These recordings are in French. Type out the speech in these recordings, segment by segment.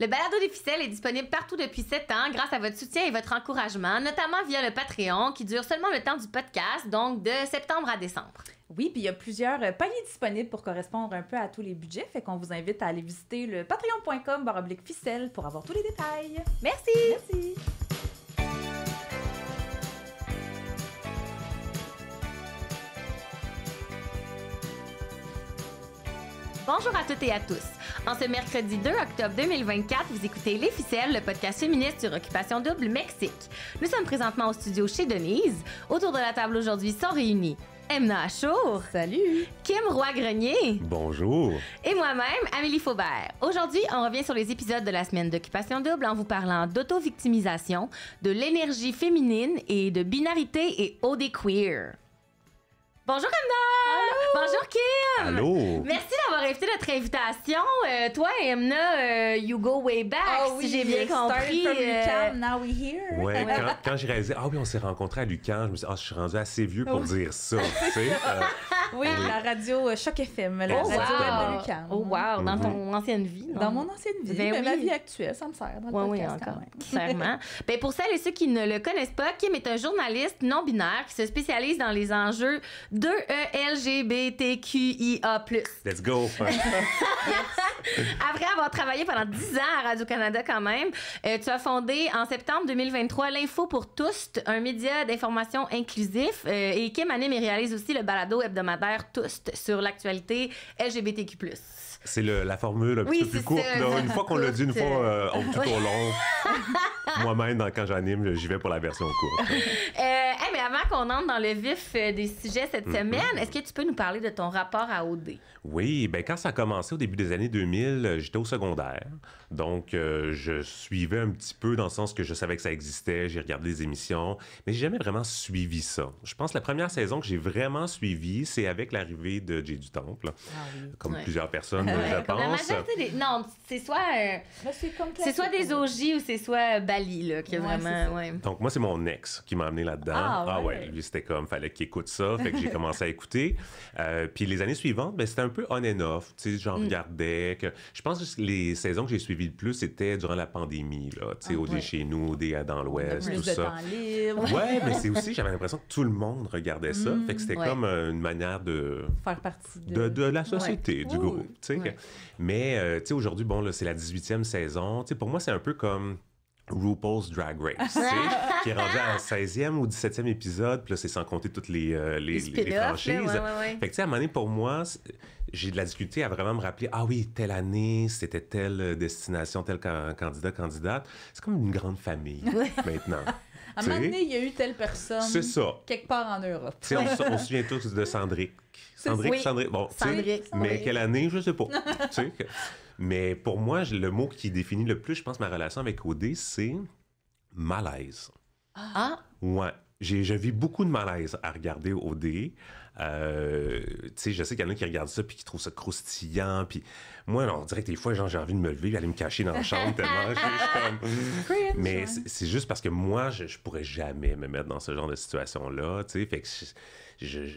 Le balado des ficelles est disponible partout depuis 7 ans grâce à votre soutien et votre encouragement, notamment via le Patreon qui dure seulement le temps du podcast, donc de septembre à décembre. Oui, puis il y a plusieurs euh, paliers disponibles pour correspondre un peu à tous les budgets, fait qu'on vous invite à aller visiter le patreon.com baroblique ficelle pour avoir tous les détails. Merci! Merci! Bonjour à toutes et à tous. En ce mercredi 2 octobre 2024, vous écoutez Les le podcast féministe sur Occupation Double Mexique. Nous sommes présentement au studio chez Denise. Autour de la table aujourd'hui sont réunis Emna Achour. Salut. Kim Roy-Grenier. Bonjour. Et moi-même, Amélie Faubert. Aujourd'hui, on revient sur les épisodes de la semaine d'Occupation Double en vous parlant d'auto-victimisation, de l'énergie féminine et de binarité et OD queer. Bonjour Emna! Bonjour Kim! Allô! Merci d'avoir accepté notre invitation. Euh, toi, Emna, euh, you go way back, ah si j'ai bien euh, compris. From now we here. Ouais, quand, j'ai réalisé, ah oui, on s'est rencontrés à Lucan, je me suis dit, ah, je suis rendu assez vieux pour dire ça, tu sais. oui, la radio Choc FM, la radio de Lucan. Oh wow, oh, dans ton mhm. ancienne vie. Dans mon ancienne vie, ben mais ma vie actuelle, ça me sert dans le podcast encore. Clairement. ben, pour celles et ceux qui ne le connaissent pas, Kim est un journaliste non-binaire qui se spécialise dans les enjeux 2 E-L-G-B-T-Q-I-A+. Let's go! Après avoir travaillé pendant 10 ans à Radio-Canada quand même, euh, tu as fondé en septembre 2023 l'Info pour tous, un média d'information inclusif. Euh, et Kim anime et réalise aussi le balado hebdomadaire toust sur l'actualité LGBTQ+. C'est la formule un peu plus courte. Une fois qu'on l'a dit, une fois on euh. euh, est tout au long. Moi-même, quand j'anime, j'y vais pour la version courte. Euh, mais avant qu'on entre dans le vif des sujets cette mm-hmm. semaine, est-ce que tu peux nous parler de ton rapport à OD? Oui, ben quand ça a commencé au début des années 2000, j'étais au secondaire. Donc, euh, je suivais un petit peu dans le sens que je savais que ça existait, j'ai regardé les émissions, mais j'ai jamais vraiment suivi ça. Je pense que la première saison que j'ai vraiment suivie, c'est avec l'arrivée de Jay du Temple, ah comme plusieurs personnes, je pense. Non, c'est soit, bah, c'est soit des OG ou c'est soit Bali, qui vraiment. Donc, moi, c'est mon ex qui m'a amené là-dedans. Ah, ah ouais, lui, c'était comme, fallait qu'il écoute ça, fait que j'ai commencé à écouter. Euh, puis les années suivantes, mais ben, c'était un peu on and off, tu sais, j'en mm. regardais. Je pense que les saisons que j'ai suivies, le plus, c'était durant la pandémie, là, tu sais, au dé ah chez nous, au dé dans l'Ouest, tout ça. ouais, mais c'est aussi, j'avais l'impression que tout le monde regardait ça. Mm. fait que c'était comme euh, une manière de. Faire partie de. De, la société, du groupe, tu sais. Mais, euh, tu sais, aujourd'hui, bon, là, c'est la 18e saison. Tu sais, pour moi, c'est un peu comme RuPaul's Drag Race, qui est rendu à 16e ou 17e épisode, puis là, c'est sans compter toutes les, euh, les, franchises. Fait que, tu sais, à un moment donné, pour moi, j'ai de la difficulté à vraiment me rappeler, ah oui, telle année, c'était telle euh, destination, tel candidat, candidate. C'est comme une grande famille, maintenant. à un moment donné, il y a eu telle personne. Quelque part en Europe. On, on se souvient tous de Sandrick. Cendrick, oui. Bon, Mais quelle année, je ne sais pas. Tu sais mais pour moi, le mot qui définit le plus, je pense, ma relation avec OD, c'est malaise. Ah! Ouais. Je vis beaucoup de malaise à regarder OD. Euh, tu sais, je sais qu'il y en a qui regardent ça puis qui trouvent ça croustillant. Puis moi, on dirait que des fois, genre, j'ai envie de me lever et aller me cacher dans la chambre tellement Mais c'est juste parce que moi, je, je, pourrais jamais me mettre dans ce genre de situation-là. Tu sais, fait que je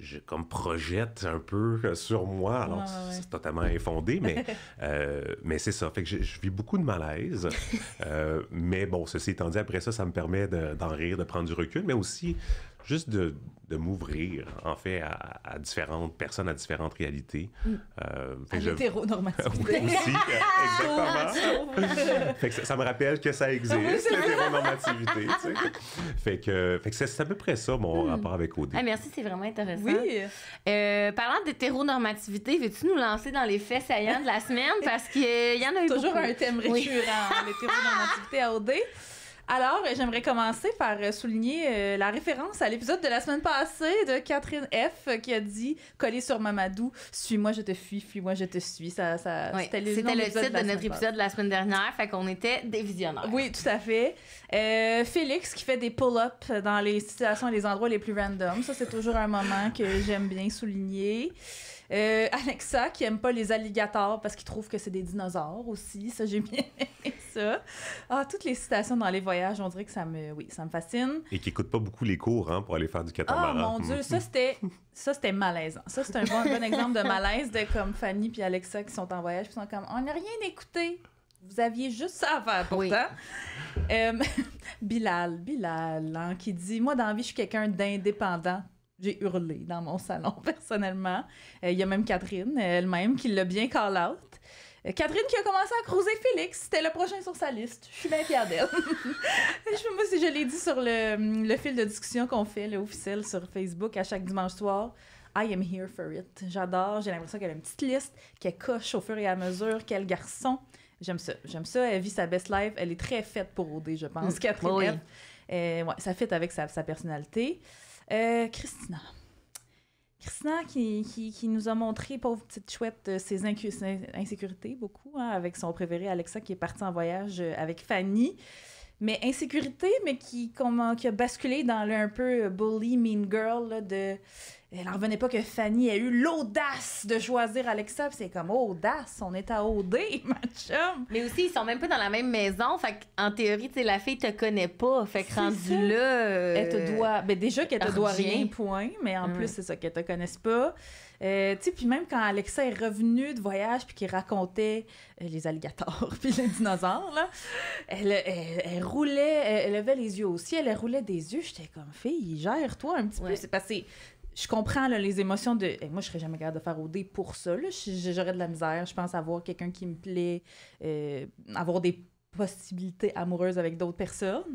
je comme projette un peu sur moi. Alors, c'est totalement infondé, mais, euh, mais c'est ça. Fait que je, vis beaucoup de malaise. Euh, mais bon, ceci étant dit, après ça, ça me permet d'en rire, de prendre du recul, mais aussi juste de, de m'ouvrir, en fait, à, différentes personnes, à différentes réalités. Euh, exactement. ça, me rappelle que ça existe, l'hétéronormativité. tu Fait que, c'est à peu près ça, mon mm. rapport avec Audé. Ah, merci, c'est vraiment intéressant. Parlant Euh, parlant d'hétéronormativité, veux-tu nous lancer dans les faits saillants de la semaine? Parce qu'il euh, y en a eu Toujours un thème récurrent, l'hétéronormativité à Alors, euh, j'aimerais commencer par euh, souligner euh, la référence à l'épisode de la semaine passée de Catherine F. qui a dit Collé sur Mamadou, suis-moi, je te fuis, fuis-moi, je te suis. Ça, C'était le, titre de, notre épisode de la semaine dernière, fait qu'on était des visionnaires. Oui, tout à fait. Félix qui fait des pull-ups dans les situations et les endroits les plus randoms. Ça, c'est toujours un moment que j'aime bien souligner. Euh, Alexa, qui aime pas les alligators parce qu'il trouve que c'est des dinosaures aussi. Ça, j'ai bien ça. Ah, toutes les citations dans les voyages, on dirait que ça me, oui, ça me fascine. Et qui écoute pas beaucoup les cours hein, pour aller faire du catamaran. Oh, mon Dieu, ça, c'était, ça, c'était malaisant. Ça, c'est un bon, exemple de malaise de comme Fanny puis Alexa qui sont en voyage qui sont comme, on n'a rien écouté. Vous aviez juste ça à faire pourtant. Oui. Euh, Bilal, Bilal, hein, qui dit Moi, dans la vie, je suis quelqu'un d'indépendant j'ai hurlé dans mon salon, personnellement. Euh, il y a même Catherine euh, elle-même qui l'a bien call out. Euh, Catherine qui a commencé à croiser Félix, c'était le prochain sur sa liste. Je suis bien fière d'elle. je sais pas je l'ai dit sur le, fil de discussion qu'on fait, le officiel sur Facebook à chaque dimanche soir. I am here for it. J'adore, j'ai l'impression qu'elle a une petite liste, qu'elle coche au fur et à mesure, quel garçon. J'aime ça. J'aime ça. Elle vit sa best life. Elle est très faite pour OD, je pense, mm. Catherine. ça fit avec sa, sa personnalité. Euh, Christina. Christina qui, nous a montré, pauvre petite chouette, euh, ses, insécurités beaucoup, hein, avec son préféré Alexa qui est parti en voyage euh, avec Fanny. Mais insécurité, mais qui, a, basculé dans le un peu bully, mean girl de elle revenait pas que Fanny ait eu l'audace de choisir Alexa. c'est comme audace, on est à OD, ma chum. Mais aussi, ils sont même pas dans la même maison. Fait en théorie, la fille te connaît pas. Fait que rendu là. elle te euh, doit. Ben, déjà qu'elle te doit rien, point. Mais en hum. plus, c'est ça, qu'elle te connaisse pas. Euh, puis même quand Alexa est revenue de voyage puis qu'elle racontait euh, les alligators puis les dinosaures, là, elle, roulait, elle, levait les yeux aussi, elle roulait des yeux. J'étais comme, fille, gère-toi un petit peu. C'est passé je comprends les émotions de. moi, je serais jamais capable de faire au dé pour ça. J'aurais de la misère. Je pense avoir quelqu'un qui me plaît, euh, avoir des possibilités amoureuses avec d'autres personnes.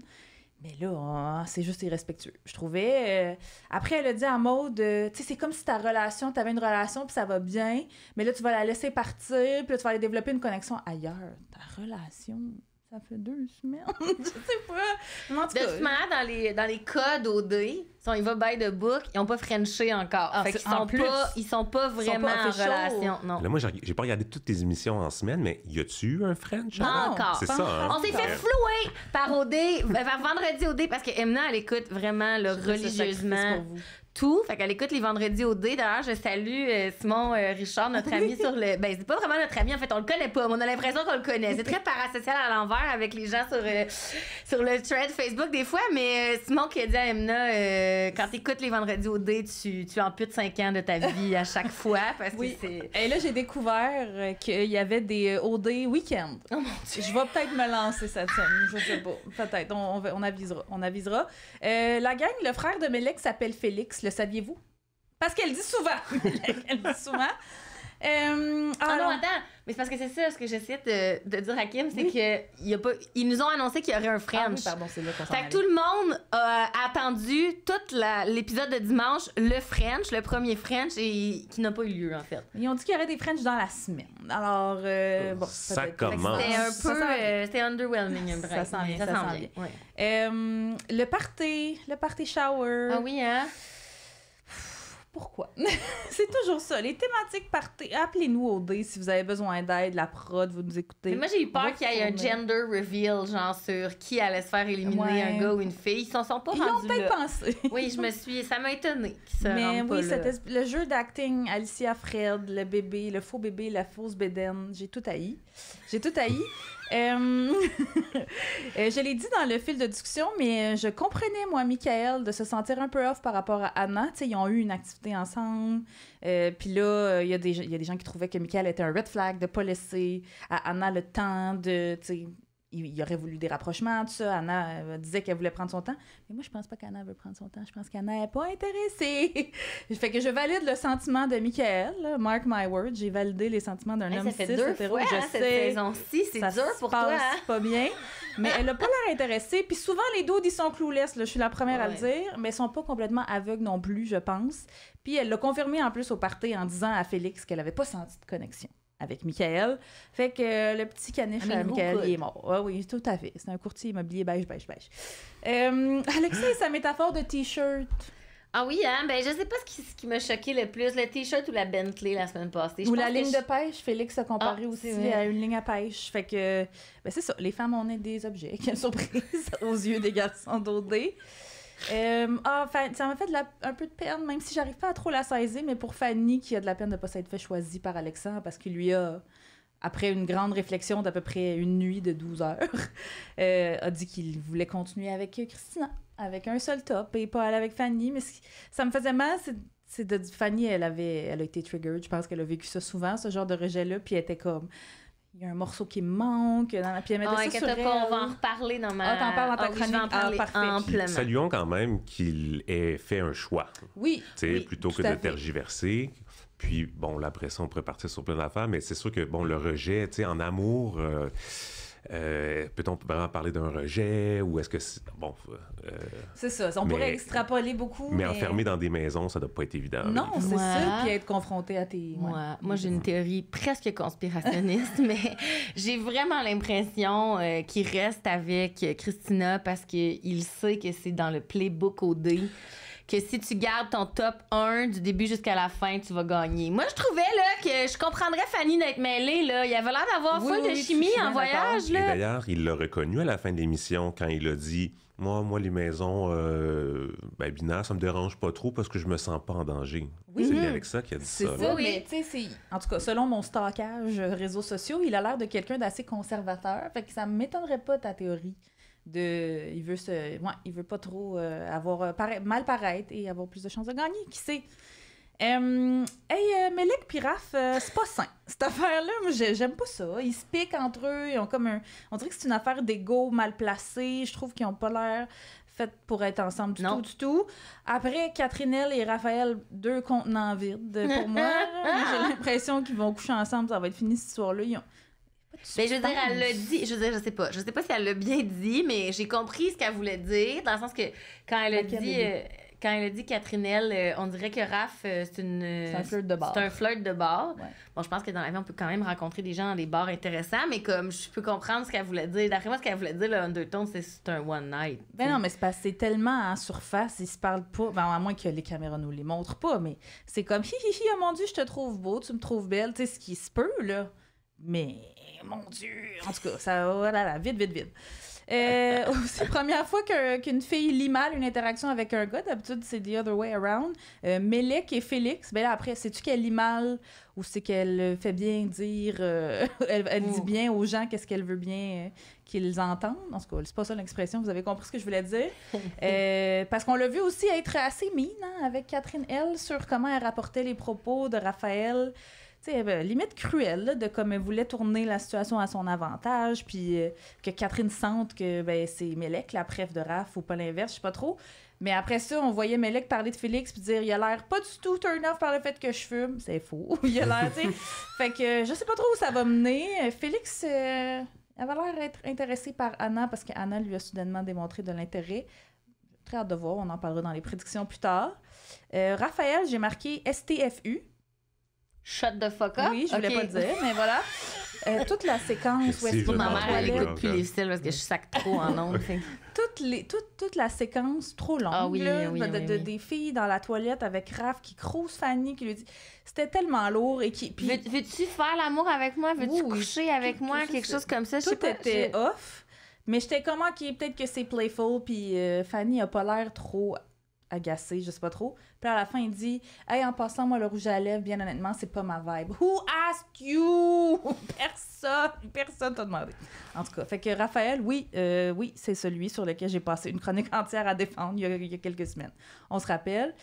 Mais là, ah, c'est juste irrespectueux. Je trouvais. Euh, après, elle a dit en mode euh, tu sais, c'est comme si ta relation, tu avais une relation, puis ça va bien, mais là, tu vas la laisser partir, puis tu vas aller développer une connexion ailleurs. Ta relation ça fait deux semaines. je sais pas. Deux semaines dans les, dans les codes OD, si on va by the book, ils n'ont pas Frenché encore. Ah, fait sont, plus, pas, ils sont pas vraiment en relation. Non. Là, moi, j'ai pas regardé toutes tes émissions en semaine, mais y a-tu eu un French? Pas ah, encore. C'est ça. Hein? On s'est fait flouer par OD, vendredi OD, parce que elle écoute vraiment religieusement tout. Fait qu'elle écoute les vendredis au D. D'ailleurs, je salue euh, Simon euh, Richard, notre ah ami sur le. Ben, c'est pas vraiment notre ami, en fait, on le connaît pas, mais on a l'impression qu'on le connaît. C'est très parasocial à l'envers avec les gens sur, euh, sur le thread Facebook des fois, mais Simon qui a dit à Emna, quand t'écoutes les vendredis au D, tu, tu de 5 ans de ta vie à chaque fois parce que c'est. Et là, j'ai découvert qu'il y avait des OD week-end. Oh mon Dieu. Je vais peut-être me lancer cette semaine, je sais pas. Peut-être, on, on, avisera. On avisera. la gang, le frère de Melek s'appelle Félix le saviez-vous? Parce qu'elle dit souvent. elle dit souvent. Euh, ah non, attends, mais c'est parce que c'est ça ce que j'essaie de, dire à Kim, c'est qu'ils que y a pas, ils nous ont annoncé qu'il y aurait un ah French. oui, pardon, c'est là qu'on Fait que tout le monde a euh, attendu tout l'épisode de dimanche le French, le premier French, et qui n'a pas eu lieu en fait. Ils ont dit qu'il y aurait des French dans la semaine. Alors euh, oh, bon, ça commence. C'est un peu, C'est underwhelming un Ça sent bien, euh, ça, sent bien. le party, le party shower. Ah oui hein pourquoi? c'est toujours ça. Les thématiques, partez, appelez-nous au D si vous avez besoin d'aide, la prod, vous nous écoutez. moi, j'ai eu peur qu'il y ait un gender reveal, genre, sur qui allait se faire éliminer, un gars ou une fille. Ils s'en sont pas Ils rendus peut-être pensé. oui, je me suis... Ça m'a étonnée Mais oui, le jeu d'acting, Alicia Fred, le bébé, le faux bébé, la fausse bédaine, j'ai tout haï. J'ai tout haï. Euh, euh, je l'ai dit dans le fil de discussion, mais euh, je comprenais, moi, Michael, de se sentir un peu off par rapport à Anna. T'sais, ils ont eu une activité ensemble. Puis là, il y, y, a des gens qui trouvaient que Michael était un red flag de ne pas laisser à Anna le temps de il, y aurait voulu des rapprochements, tout ça. Anna euh, disait qu'elle voulait prendre son temps. Mais moi, je pense pas qu'Anna veut prendre son temps. Je pense qu'Anna n'est pas intéressée. fait que je valide le sentiment de Michael. Mark my word j'ai validé les sentiments d'un homme ça fait deux je cette saison-ci, c'est dur pour toi. Hein? pas bien. Mais elle n'a pas l'air intéressée. Puis souvent, les dos ils sont cloulesses, Là. Je suis la première à le dire. Mais ils sont pas complètement aveugles non plus, je pense. Puis elle l'a confirmé en plus au party en disant à Félix qu'elle n'avait pas senti de connexion avec Michael. Fait que euh, le petit caniche ah, à Michael, il est mort. Ah oui, tout à fait. C'est un courtier immobilier beige, beige, beige. Euh, Alexis, sa métaphore de T-shirt. Ah oui, hein? Ben, je sais pas ce qui, ce qui m'a choqué le plus, le T-shirt ou la Bentley la semaine passée. ou la ligne de pêche. Félix a comparé ah, aussi à euh, une ligne à pêche. Fait que, ben, c'est ça. Les femmes, on est des objets. sont surprise aux yeux des garçons d'OD. Euh, ah, ça m'a fait un peu de peine, même si j'arrive pas à trop la saisir, mais pour Fanny, qui a de la peine de ne pas s'être fait choisie par Alexandre, parce qu'il lui a, après une grande réflexion d'à peu près une nuit de 12 heures, euh, a dit qu'il voulait continuer avec Christina, avec un seul top, et pas aller avec Fanny. Mais ça me faisait mal, c'est de Fanny, elle avait elle a été triggered, je pense qu'elle a vécu ça souvent, ce genre de rejet-là, puis elle était comme il y a un morceau qui manque. Dans la... pièce de ah ça on va en reparler dans ma... On ah, t'en dans ta ah chronique. En amplement. Saluons quand même qu'il ait fait un choix. Oui, sais Plutôt que de tergiverser. Puis, bon, la pression on pourrait partir sur plein d'affaires, mais c'est sûr que, bon, le rejet, tu sais, en amour... Euh, euh, peut-on vraiment parler d'un rejet ou est-ce que. bon. Euh, c'est ça. On pourrait extrapoler beaucoup. Mais, enfermer enfermé dans des maisons, ça doit pas être évident. Non, c'est ça. Puis être confronté à tes. Moi, moi j'ai une théorie presque conspirationniste, mais j'ai vraiment l'impression euh, qu'il reste avec Christina parce qu'il sait que c'est dans le playbook au dé que si tu gardes ton top 1 du début jusqu'à la fin, tu vas gagner. Moi, je trouvais là, que je comprendrais Fanny d'être mêlée. Là. Il avait l'air d'avoir oui, de chimie en voyage. Et d'ailleurs, il l'a reconnu à la fin de l'émission quand il a dit Moi, moi les maisons euh, ben, ça me dérange pas trop parce que je me sens pas en danger. Oui. C'est ça mm-hmm. qu'il a dit ça. En tout cas, selon mon stockage euh, réseaux sociaux, il a l'air de quelqu'un d'assez conservateur. Fait que ça m'étonnerait pas ta théorie il veut se il veut pas trop euh, avoir euh, mal paraître et avoir plus de chances de gagner qui sait euh, hey, euh, Melek Piraf, euh, c'est pas sain. Cette affaire-là, moi, j'aime pas ça. Ils se piquent entre eux, ils ont comme un... On dirait que c'est une affaire d'ego mal placé. Je trouve qu'ils ont pas l'air faites pour être ensemble du tout, du tout. Après, Catherine et Raphaël, deux contenants vides pour moi. J'ai l'impression qu'ils vont coucher ensemble, ça va être fini ce soir-là. Mais ben, je veux dire, elle le dit. Je veux dire, je sais pas. Je sais pas si elle l'a bien dit, mais j'ai compris ce qu'elle voulait dire, dans le sens que quand elle a dit. Euh, quand elle a dit Catherine euh, on dirait que Raph, euh, c'est une. c'est un flirt de bar. Bon, je pense que dans la vie, on peut quand même rencontrer des gens dans des bars intéressants, mais comme je peux comprendre ce qu'elle voulait dire. D'après moi, ce qu'elle voulait dire, le undertone, c'est, c'est un one night. Ben non, mais c'est passé tellement en surface, ils se parlent pas. Ben, à moins que les caméras nous les montrent pas, mais c'est comme hi hi oh mon Dieu, je te trouve beau, tu me trouves belle, tu sais, ce qui se peut, là. Mais mon Dieu! En tout cas, ça, va là vite, vite, vite. Euh, c'est la première fois qu'une fille lit mal une interaction avec un gars, d'habitude c'est the other way around. Euh, et Félix, ben là après, sais-tu qu'elle lit mal ou c'est qu'elle fait bien dire, euh, elle, dit bien aux gens qu'est-ce qu'elle veut bien euh, qu'ils entendent? En tout cas, c'est pas ça l'expression, vous avez compris ce que je voulais dire. parce qu'on l'a vu aussi être assez mine hein, avec Catherine L sur comment elle rapportait les propos de Raphaël une limite cruelle de comme elle voulait tourner la situation à son avantage, puis euh, que Catherine sente que ben, c'est Melek, la preuve de Raph, ou pas l'inverse, je sais pas trop. Mais après ça, on voyait Melek parler de Félix puis dire il a l'air pas du tout turn off par le fait que je fume. C'est faux. il a l'air, tu fait que je sais pas trop où ça va mener. Félix euh, elle va l'air être intéressé par Anna parce qu'Anna lui a soudainement démontré de l'intérêt. Très hâte de voir, on en parlera dans les prédictions plus tard. Euh, Raphaël, j'ai marqué STFU shut the fuck up. Oui, je voulais okay. pas dire, mais voilà. Euh, toute la séquence où est-ce ma mère elle écoute plus les styles parce que je sac trop en ondes. toute, toute, toute la séquence trop longue ah, oui, là, oui, de, des filles dans la toilette avec Raph qui crouse Fanny qui lui dit c'était tellement lourd et qui puis... Veux, tu faire l'amour avec moi veux-tu coucher avec moi quelque chose comme ça tout sais pas, était off mais j'étais comment qui peut-être que c'est playful puis euh, Fanny a pas l'air trop agacé, je sais pas trop. Puis à la fin, il dit Hey, en passant, moi, le rouge à lèvres, bien honnêtement, c'est pas ma vibe. Who asked you Personne, personne t'a demandé. En tout cas, fait que Raphaël, oui, euh, oui, c'est celui sur lequel j'ai passé une chronique entière à défendre il y a, quelques semaines. On se rappelle.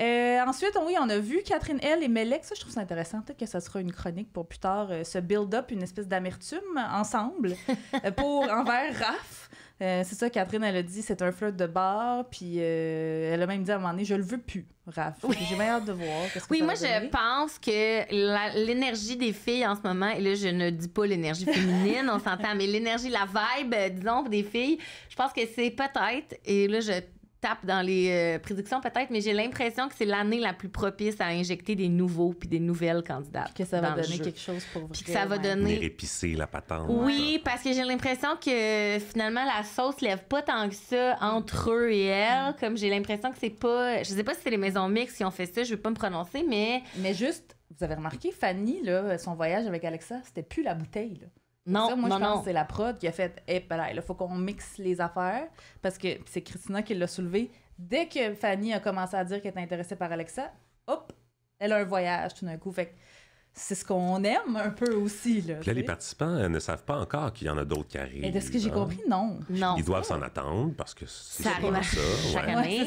Euh, ensuite, oui, on a vu Catherine L et Melek. Ça, je trouve ça intéressant. Peut-être que ça sera une chronique pour plus tard, ce euh, build up une espèce d'amertume ensemble pour envers Raph. Euh, c'est ça, Catherine, elle a dit, c'est un flirt de bar, puis euh, elle a même dit à un moment donné, je le veux plus, Raph. J'ai bien hâte de voir. oui, moi, je pense que l'énergie des filles en ce moment, et là, je ne dis pas l'énergie féminine, on s'entend, mais l'énergie, la vibe, euh, disons, des filles, je pense que c'est peut-être, et là, je tape dans les euh, prédictions peut-être, mais j'ai l'impression que c'est l'année la plus propice à injecter des nouveaux puis des nouvelles candidates. que ça va donner quelque chose pour vous. Puis que ça va donner. épicer la patente. Oui, parce que j'ai l'impression que finalement la sauce lève pas tant que ça entre eux et elles. Mm. Comme j'ai l'impression que c'est pas. Je sais pas si c'est les maisons mixtes qui ont fait ça, je vais pas me prononcer, mais. Mais juste, vous avez remarqué, Fanny, là, son voyage avec Alexa, c'était plus la bouteille. Non, moi, non, je pense que c'est la prod qui a fait hey, eh, ben là, il faut qu'on mixe les affaires parce que c'est Christina qui l'a soulevé. Dès que Fanny a commencé à dire qu'elle était intéressée par Alexa, hop, elle a un voyage tout d'un coup. Fait c'est ce qu'on aime un peu aussi. Là, là, les participants euh, ne savent pas encore qu'il y en a d'autres qui arrivent. Et de ce que j'ai hein. compris, non. non. Ils doivent s'en attendre parce que ça arrive à ça, chaque année.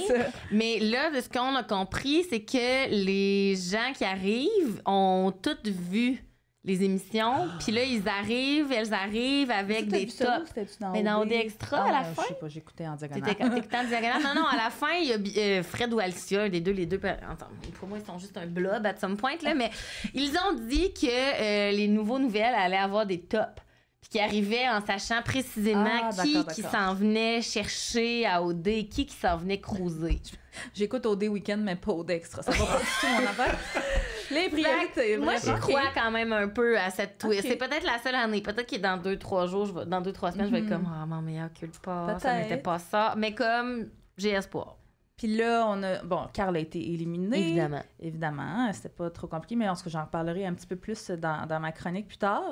Mais là, de ce qu'on a compris, c'est que les gens qui arrivent ont toutes vu les émissions. Puis là, ils arrivent, elles arrivent avec des tops. Mais dans OD Extra, à ah, la fin. Je sais pas, j'écoutais en diagonale. T'écoutais en diagonale. Non, non, à la fin, il y a euh, Fred ou Alcia, les deux, les deux. attends pour moi, ils sont juste un blob à some point, là. Mais ils ont dit que euh, les nouveaux nouvelles allaient avoir des tops puis qui arrivait en sachant précisément ah, qui qui s'en venait chercher à OD, qui qui s'en venait cruiser. J'écoute OD Weekend, mais pas OD Extra. Ça va pas du tout mon affaire. Les priorités. Moi, je crois quand même un peu à cette twist. C'est peut-être la seule année. Peut-être que dans deux, trois jours, je dans deux, trois semaines, je vais être mhm. comme, ah, oh, mon meilleur culte pas. Ça n'était pas ça. Mais comme, j'ai espoir. Puis là, on a. Bon, Karl a été éliminé. Évidemment. Évidemment. Hein, c'était pas trop compliqué, mais en ce que j'en reparlerai un petit peu plus dans, dans ma chronique plus tard.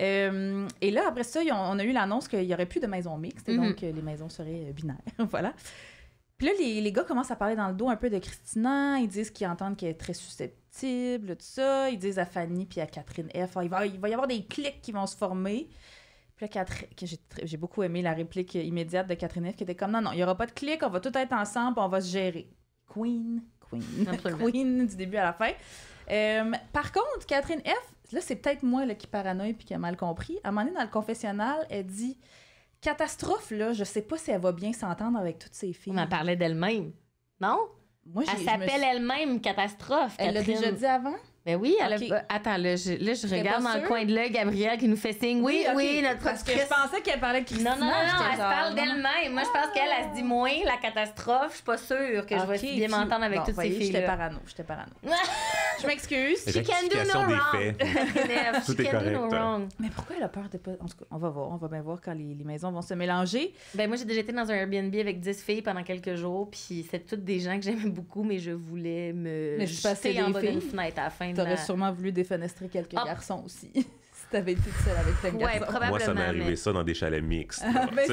Euh, et là, après ça, on a eu l'annonce qu'il n'y aurait plus de maisons mixtes, mhm. donc euh, les maisons seraient euh, binaires. voilà. Puis là, les, gars commencent à parler dans le dos un peu de Christina. Ils disent qu'ils entendent qu'elle est très susceptible, tout ça. Ils disent à Fanny puis à Catherine F. Ah, il, va, il va y avoir des clics qui vont se former. Puis là, j'ai beaucoup aimé la réplique immédiate de Catherine F. qui était comme Non, non, il n'y aura pas de clics, on va tout être ensemble, on va se gérer. Queen, Queen, Queen du début à la fin. par contre, Catherine F Là, c'est peut-être moi qui paranoïe puis qui a mal compris. À un moment donné, dans le confessionnal, elle dit Catastrophe, là, je sais pas si elle va bien s'entendre avec toutes ses filles. On en parlait d'elle-même, non? Moi, elle s'appelle elle-même Catastrophe. Elle l'a déjà dit avant? Ben oui, elle a- attends, là, je, je regarde dans le coin de l'œil Gabrielle qui nous fait signe. Oui, oui, notre Parce je pensais qu'elle parlait de Non, non, non, elle se parle d'elle-même. Moi, je pense qu'elle, elle se dit moins la catastrophe. Je suis pas sûre que je vais bien m'entendre avec toutes ces filles-là. parano, j'étais parano. Je m'excuse. She can do no wrong. est do no wrong. Hein. Mais pourquoi elle a peur de pas. En tout cas, on va voir, on va bien voir quand les, maisons vont se mélanger. Ben moi, j'ai déjà été dans un Airbnb avec 10 filles pendant quelques jours, puis c'est toutes des gens que j'aimais beaucoup, mais je voulais me Mais je passais en bas d'une à la fin t'aurais sûrement voulu défenestrer quelques ah. garçons aussi. si t'avais été seule avec plein garçons. Moi, ça m'est arrivé ça dans des chalets mixtes. Ben,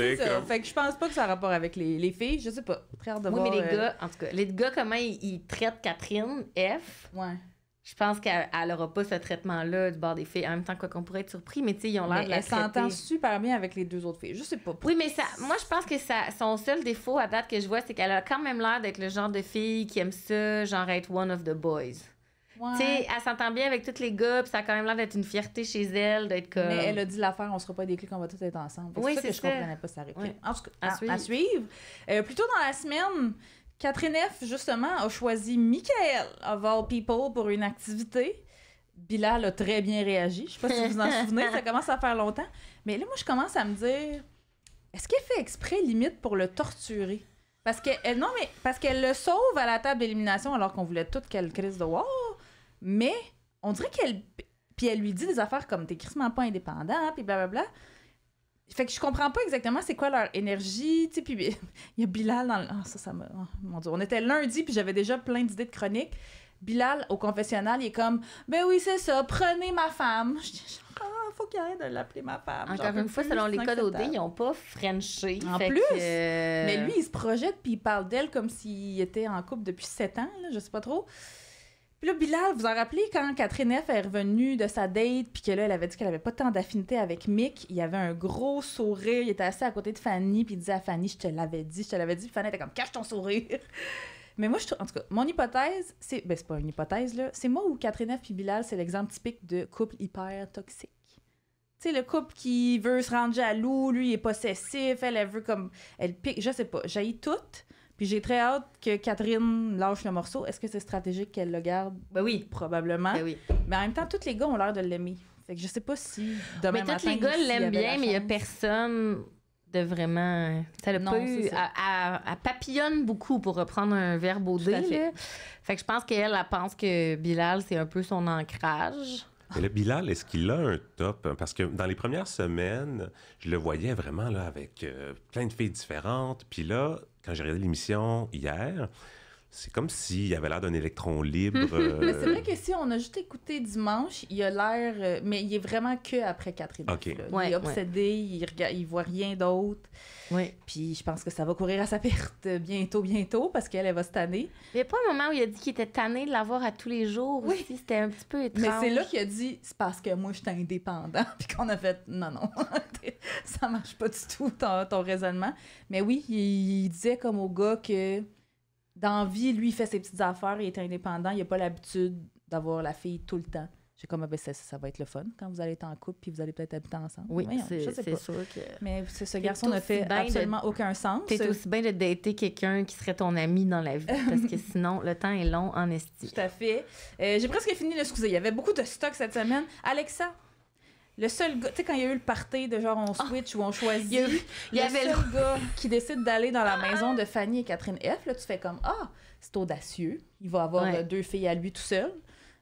fait je pense pas que ça a rapport avec les, les filles. Je sais pas. Très de oui, mais les gars, euh, en tout cas, les gars, comment ils, traitent Catherine F. Ouais je pense qu'elle aura pas ce traitement-là du bord des filles. En même temps, quoi qu'on pourrait être surpris, mais tu sais, ils ont l'air ben, de la Elle s'entend super bien avec les deux autres filles. Je sais pas. Oui, mais ça, moi, je pense que ça, son seul défaut à date que je vois, c'est qu'elle a quand même l'air d'être le genre de fille qui aime ça, genre être one of the boys. Tu elle s'entend bien avec tous les gars, puis ça a quand même l'air d'être une fierté chez elle, d'être comme. Mais elle a dit l'affaire, on sera pas des clics, on va tous être ensemble. C'est oui, ça que ça. je comprenais pas ça. En tout à, suivre. Euh, plus tôt dans la semaine, Catherine F, justement, a choisi Michael, of all people, pour une activité. Bilal a très bien réagi. Je sais pas si vous vous en souvenez, ça commence à faire longtemps. Mais là, moi, je commence à me dire est-ce qu'elle fait exprès limite pour le torturer Parce qu'elle, non, mais parce qu'elle le sauve à la table d'élimination alors qu'on voulait toute qu'elle crise de wow mais on dirait qu'elle. Puis elle lui dit des affaires comme t'es crissement pas indépendant, bla puis blablabla. Fait que je comprends pas exactement c'est quoi leur énergie, tu sais, puis il y a Bilal dans le... Ah, ça, ça me... Ah, mon Dieu, on était lundi, puis j'avais déjà plein d'idées de chroniques. Bilal, au confessionnal, il est comme « Ben oui, c'est ça, prenez ma femme! » Je dis « ah, faut qu'il arrête de l'appeler ma femme! » Encore une fois, selon les codes OD, ils ont pas Frenché. En plus! Euh, mais lui, il se projette, puis il parle d'elle comme s'il était en couple depuis sept ans, je sais pas trop. Puis là, Bilal, vous en rappelez quand Catherine F est revenue de sa date, puis que là, elle avait dit qu'elle avait pas tant d'affinité avec Mick, il y avait un gros sourire, il était assis à côté de Fanny, puis il disait à Fanny, je te l'avais dit, je te l'avais dit, puis Fanny était comme, cache ton sourire. Mais moi, je trouve, en tout cas, mon hypothèse, c'est, ben c'est pas une hypothèse, là, c'est moi ou Catherine F puis Bilal, c'est l'exemple typique de couple hyper toxique. Tu sais, le couple qui veut se rendre jaloux, lui, il est possessif, elle, elle veut comme, elle pique, je sais pas, jaillit toute. Puis j'ai très hâte que Catherine lâche le morceau. Est-ce que c'est stratégique qu'elle le garde? Ben oui. Probablement. Ben oui. Mais en même temps, tous les gars ont l'air de l'aimer. Fait que je sais pas si Mais tous les gars l'aiment bien, mais il y a personne de vraiment. Ça l'a Elle, papillonne beaucoup pour reprendre un verbe au dé. Fait. que je pense qu'elle, elle pense que Bilal, c'est un peu son ancrage. Mais le Bilal, est-ce qu'il a un top? Parce que dans les premières semaines, je le voyais vraiment là, avec euh, plein de filles différentes. Puis là, quand j'ai regardé l'émission hier, c'est comme s'il y avait l'air d'un électron libre. mais c'est euh, vrai que si on a juste écouté dimanche, il a l'air. Euh, mais il est vraiment que après 4 Okay. il est obsédé, il, il voit rien d'autre. Puis je pense que ça va courir à sa perte bientôt, bientôt, parce qu'elle, elle va se tanner. Mais pas un moment où il a dit qu'il était tanné de l'avoir à tous les jours oui. C'était un petit peu étrange. Mais c'est là qu'il a dit c'est parce que moi, je suis indépendant. Puis qu'on a fait non, non, ça marche pas du tout ton, raisonnement. Mais oui, il disait comme au gars que dans vie, lui, fait ses petites affaires, il est indépendant, il n'a pas l'habitude d'avoir la fille tout le temps. J'ai comme, ah, ben, ça, va être le fun quand vous allez être en couple puis vous allez peut-être habiter ensemble. Oui, c'est sûr Mais ce, garçon ne fait absolument aucun sens. C'est aussi bien de dater quelqu'un qui serait ton ami dans la vie parce que sinon, le temps est long en estime. Tout à fait. Euh, j'ai presque fini, le excusez. Il y avait beaucoup de stock cette semaine. Alexa, le seul gars, tu sais, quand il y a eu le party de genre on ah. switch ou on choisit, il y, avait le seul gars qui décide d'aller dans la ah. maison de Fanny et Catherine F, là, tu fais comme Ah, c'est audacieux, il va avoir euh, deux filles à lui tout seul.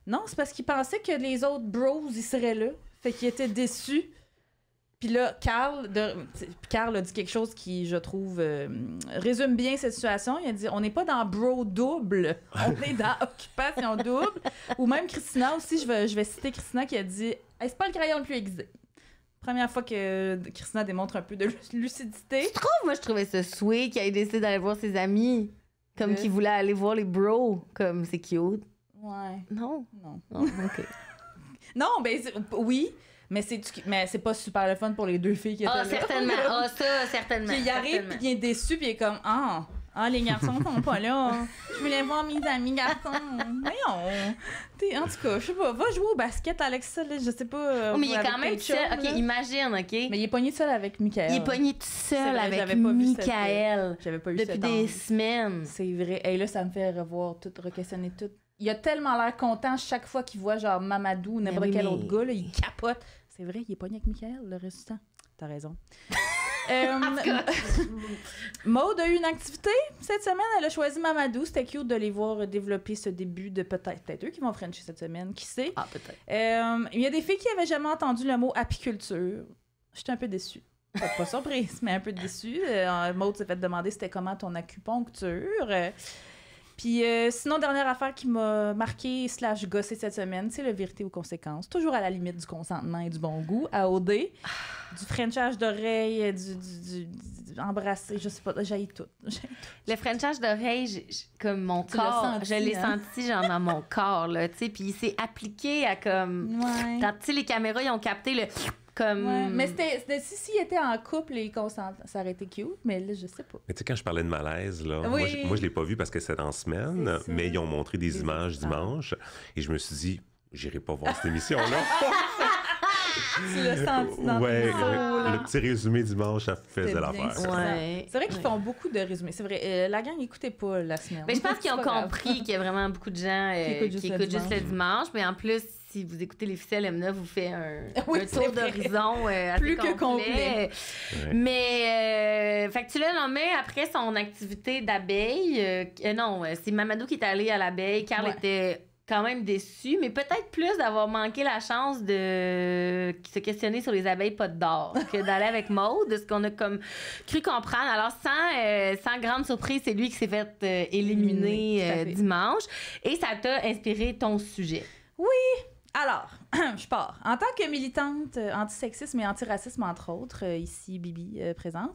Non, c'est parce qu'il pensait que les autres bros, ils seraient là. Fait qu'il était déçu. Puis là, Carl, de, Carl a dit quelque chose qui, je trouve, euh, résume bien cette situation. Il a dit on n'est pas dans bro double, on est dans occupation double. Ou même Christina aussi, je vais, je vais citer Christina qui a dit c'est pas le crayon le plus aiguisé. Première fois que euh, Christina démontre un peu de lucidité. Je trouve, Moi, je trouvais ce souhait qu'il ait décidé d'aller voir ses amis. Comme euh. qu'il voulait aller voir les bros. Comme c'est cute. Ouais. Non. Non. ok. Non, ben oui, mais c'est mais c'est pas super le fun pour les deux filles qui étaient Ah, certainement. Ah, ça, certainement. Puis il arrive, puis il est déçu, puis il est comme ah, ah, les garçons sont pas là. Je voulais voir mes amis garçons. Voyons. en tout cas, je sais pas. Va jouer au basket, avec Là, je sais pas. Euh, oh, mais il est quand même seul. Ok, imagine, ok. Mais il est pogné seul avec Michael. Il est pogné tout seul avec Michael. J'avais pas vu ça Depuis des semaines. C'est vrai. Et là, ça me fait revoir tout, re-questionner tout. Il a tellement l'air content chaque fois qu'il voit genre Mamadou ou ben n'importe quel autre gars. il capote. C'est vrai, il est pogné avec Michael, le temps. T'as raison. Euh, Maud a eu une activité cette semaine. Elle a choisi Mamadou. C'était cute de les voir développer ce début de peut-être. Peut-être eux qui vont Frencher cette semaine. Qui sait? Ah, peut-être. Euh, il y a des filles qui n'avaient jamais entendu le mot apiculture. J'étais un peu déçue. Pas surprise, mais un peu déçue. Euh, Maud s'est fait demander c'était comment ton acupuncture. Puis euh, sinon, dernière affaire qui m'a marqué slash gossé cette semaine, c'est le vérité aux conséquences. Toujours à la limite du consentement et du bon goût, à OD. du frenchage d'oreille, euh, du, du, embrasser, je sais pas, j'ai tout, Le frenchage d'oreille, comme mon corps, je l'ai hein? senti genre dans mon corps, là, tu sais, puis il s'est appliqué à comme... Ouais. Quand, tu sais, les caméras, ils ont capté le mais c'était, si s'il était en couple et qu'on ça aurait cute, mais là, je sais pas. Mais tu sais, quand je parlais de malaise, là, moi, je, l'ai pas vu parce que c'était en semaine, mais ils ont montré des, images dimanche et je me suis dit, j'irai pas voir cette émission-là. tu l'as senti dans ouais, le, petit résumé dimanche, ça de l'affaire. C'est vrai qu'ils font beaucoup de résumés. C'est vrai, euh, la gang n'écoutait pas la semaine. Mais ben, je pense qu'ils ont compris qu'il y a vraiment beaucoup de gens qui euh, écoutent juste, le dimanche. Mais en plus, si vous écoutez les ficelles, M9 vous fait un, tour d'horizon euh, plus que complet. Mais euh, factuel en après son activité d'abeille, euh, euh, non, c'est Mamadou qui est allé à l'abeille. Carl était quand même déçu, mais peut-être plus d'avoir manqué la chance de se questionner sur les abeilles pas d'or que d'aller avec Maud, de ce qu'on a comme cru comprendre. Alors, sans, sans grande surprise, c'est lui qui s'est fait éliminer, dimanche. Et ça t'a inspiré ton sujet. Oui, alors, je pars. En tant que militante euh, anti-sexisme et anti-racisme, entre autres, euh, ici Bibi euh, présente,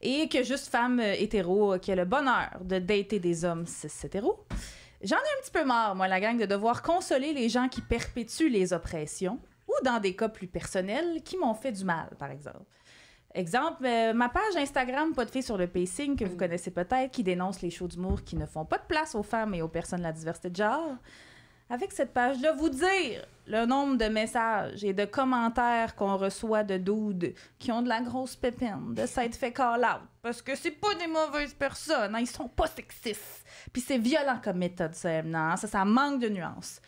et que juste femme hétéro qui a le bonheur de dater des hommes cis hétéros, j'en ai un petit peu marre, moi, la gang, de devoir consoler les gens qui perpétuent les oppressions, ou dans des cas plus personnels, qui m'ont fait du mal, par exemple. Exemple, ma page Instagram Pas de filles sur le pacing, que vous mm. connaissez peut-être, qui dénonce les shows d'humour qui ne font pas de place aux femmes et aux personnes de la diversité de genre avec cette page-là, vous dire le nombre de messages et de commentaires qu'on reçoit de doudes qui ont de la grosse pépine, de s'être fait call-out. Parce que c'est pas des mauvaises personnes, hein. ils sont pas sexistes. Puis c'est violent comme méthode, ça, non? ça, manque de nuances.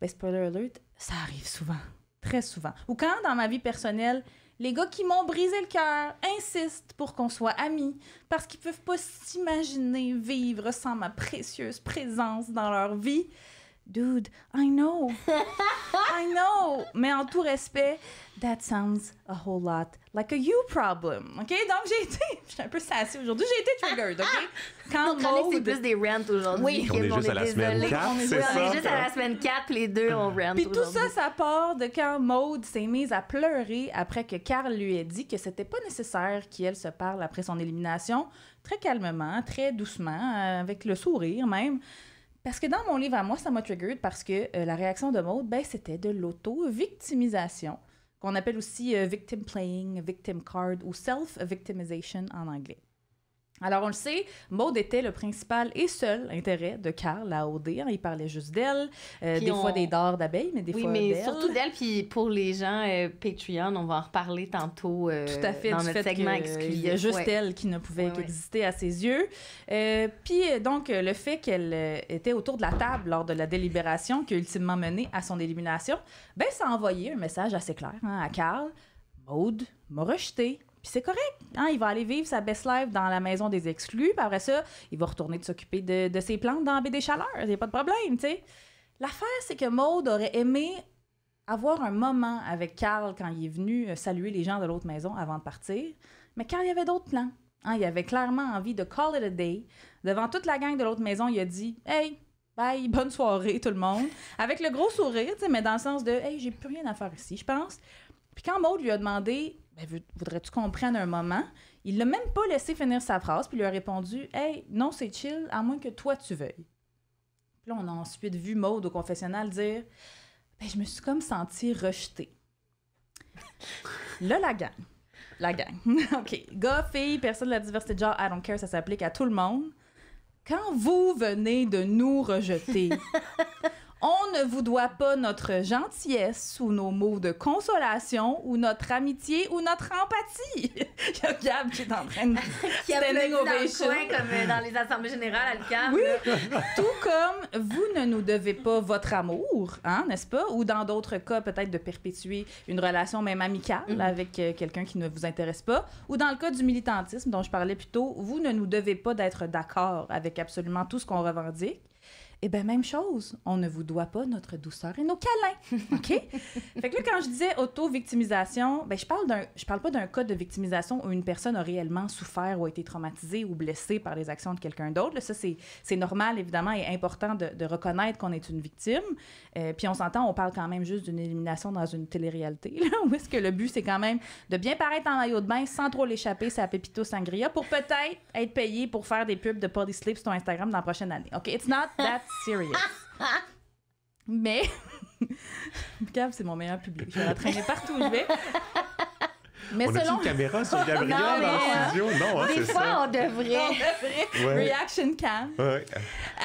Mais ben, spoiler alert, ça arrive souvent. Très souvent. Ou quand, dans ma vie personnelle, les gars qui m'ont brisé le cœur insistent pour qu'on soit amis parce qu'ils peuvent pas s'imaginer vivre sans ma précieuse présence dans leur vie. Dude, I know. I know. Mais en tout respect, that sounds a whole lot like a you problem. OK? Donc, j'ai été. Je suis un peu sassée aujourd'hui. J'ai été triggered. OK? Quand Maud... c'est plus des rants aujourd'hui. Oui, on, est juste à la semaine 4. On ça, juste à la semaine 4. Les deux, ont rant. Puis tout ça, ça part de quand Maud s'est mise à pleurer après que Carl lui ait dit que c'était pas nécessaire qu'elle se parle après son élimination. Très calmement, très doucement, avec le sourire même. Parce que dans mon livre à moi, ça m'a triggered parce que euh, la réaction de Maud, ben, c'était de l'auto-victimisation, qu'on appelle aussi euh, victim playing, victim card ou self-victimization en anglais. Alors, on le sait, Maude était le principal et seul intérêt de Carl à OD. Hein, il parlait juste d'elle, euh, des fois des dards d'abeilles, mais des oui, mais surtout d'elle. Puis pour les gens euh, Patreon, on va en reparler tantôt euh, Tout à fait, dans du segment exclusif. Il y a juste elle qui ne pouvait qu'exister à ses yeux. puis donc, le fait qu'elle était autour de la table lors de la délibération qui a ultimement mené à son élimination, ben ça a envoyé un message assez clair hein, à Carl. Maud m'a rejeté. Puis c'est correct. Hein, il va aller vivre sa best life dans la maison des exclus. Puis après ça, il va retourner de s'occuper de, ses plantes dans la baie des chaleurs. Il n'y a pas de problème, tu sais. L'affaire, c'est que Maude aurait aimé avoir un moment avec Carl quand il est venu euh, saluer les gens de l'autre maison avant de partir. Mais quand il avait d'autres plans. Hein, il avait clairement envie de call it a day. Devant toute la gang de l'autre maison, il a dit Hey, bye, bonne soirée, tout le monde. Avec le gros sourire, mais dans le sens de Hey, j'ai plus rien à faire ici, je pense. Puis quand Maude lui a demandé ben, voudrais-tu comprendre un moment? Il l'a même pas laissé finir sa phrase, puis lui a répondu Hey, non, c'est chill, à moins que toi tu veuilles. Puis là, on a ensuite vu Maude au confessionnal dire ben, Je me suis comme sentie rejetée. là, la gang. La gang. OK. Gars, filles, personnes de la diversité de genre, I don't care, ça s'applique à tout le monde. Quand vous venez de nous rejeter, on ne vous doit pas notre gentillesse ou nos mots de consolation ou notre amitié ou notre empathie. Il y a Gab qui est en train de qui a dans le comme euh, dans les assemblées générales à Oui. Tout comme vous ne nous devez pas votre amour, hein, n'est-ce pas Ou dans d'autres cas peut-être de perpétuer une relation même amicale mm-hmm. avec euh, quelqu'un qui ne vous intéresse pas, ou dans le cas du militantisme dont je parlais plus tôt, vous ne nous devez pas d'être d'accord avec absolument tout ce qu'on revendique eh bien, même chose, on ne vous doit pas notre douceur et nos câlins. OK? fait que là, quand je disais auto-victimisation, ben, je parle d'un, je parle pas d'un cas de victimisation où une personne a réellement souffert ou a été traumatisée ou blessée par les actions de quelqu'un d'autre. Ça, c'est, c'est normal, évidemment, et important de, reconnaître qu'on est une victime. Euh, puis on s'entend, on parle quand même juste d'une élimination dans une télé-réalité, là, où est-ce que le but, c'est quand même de bien paraître en maillot de bain sans trop l'échapper, c'est à pépito sangria, pour peut-être être payé pour faire des pubs de body Sleep sur ton Instagram dans la prochaine année. OK? It's not that serious. Mais, c'est mon meilleur public. Je vais la traîner partout où je vais. Mais on selon... a une caméra sur Gabriel non, dans euh, studio? Non, hein, Des fois, on devrait. on devrait. Reaction cam. Ouais.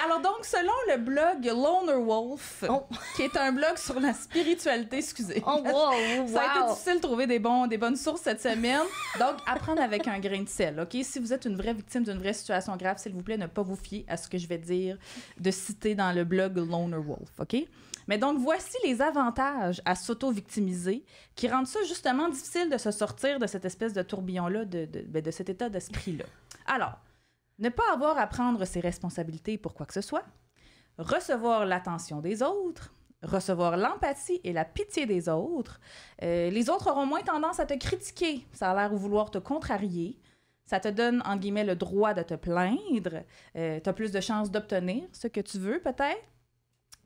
Alors donc, selon le blog Loner Wolf, oh. qui est un blog sur la spiritualité, excusez. Oh, wow, ça a été difficile de trouver des, bons, des bonnes sources cette semaine. donc, apprendre avec un grain de sel, OK? Si vous êtes une vraie victime d'une vraie situation grave, s'il vous plaît, ne pas vous fier à ce que je vais dire de citer dans le blog Loner Wolf, OK? Mais donc, voici les avantages à s'auto-victimiser qui rendent ça justement difficile de se sortir de cette espèce de tourbillon-là, ben, de, cet état d'esprit-là. Alors, ne pas avoir à prendre ses responsabilités pour quoi que ce soit, recevoir l'attention des autres, recevoir l'empathie et la pitié des autres. Euh, les autres auront moins tendance à te critiquer, ça a l'air de vouloir te contrarier. Ça te donne, en guillemets, le droit de te plaindre. Euh, tu as plus de chances d'obtenir ce que tu veux, peut-être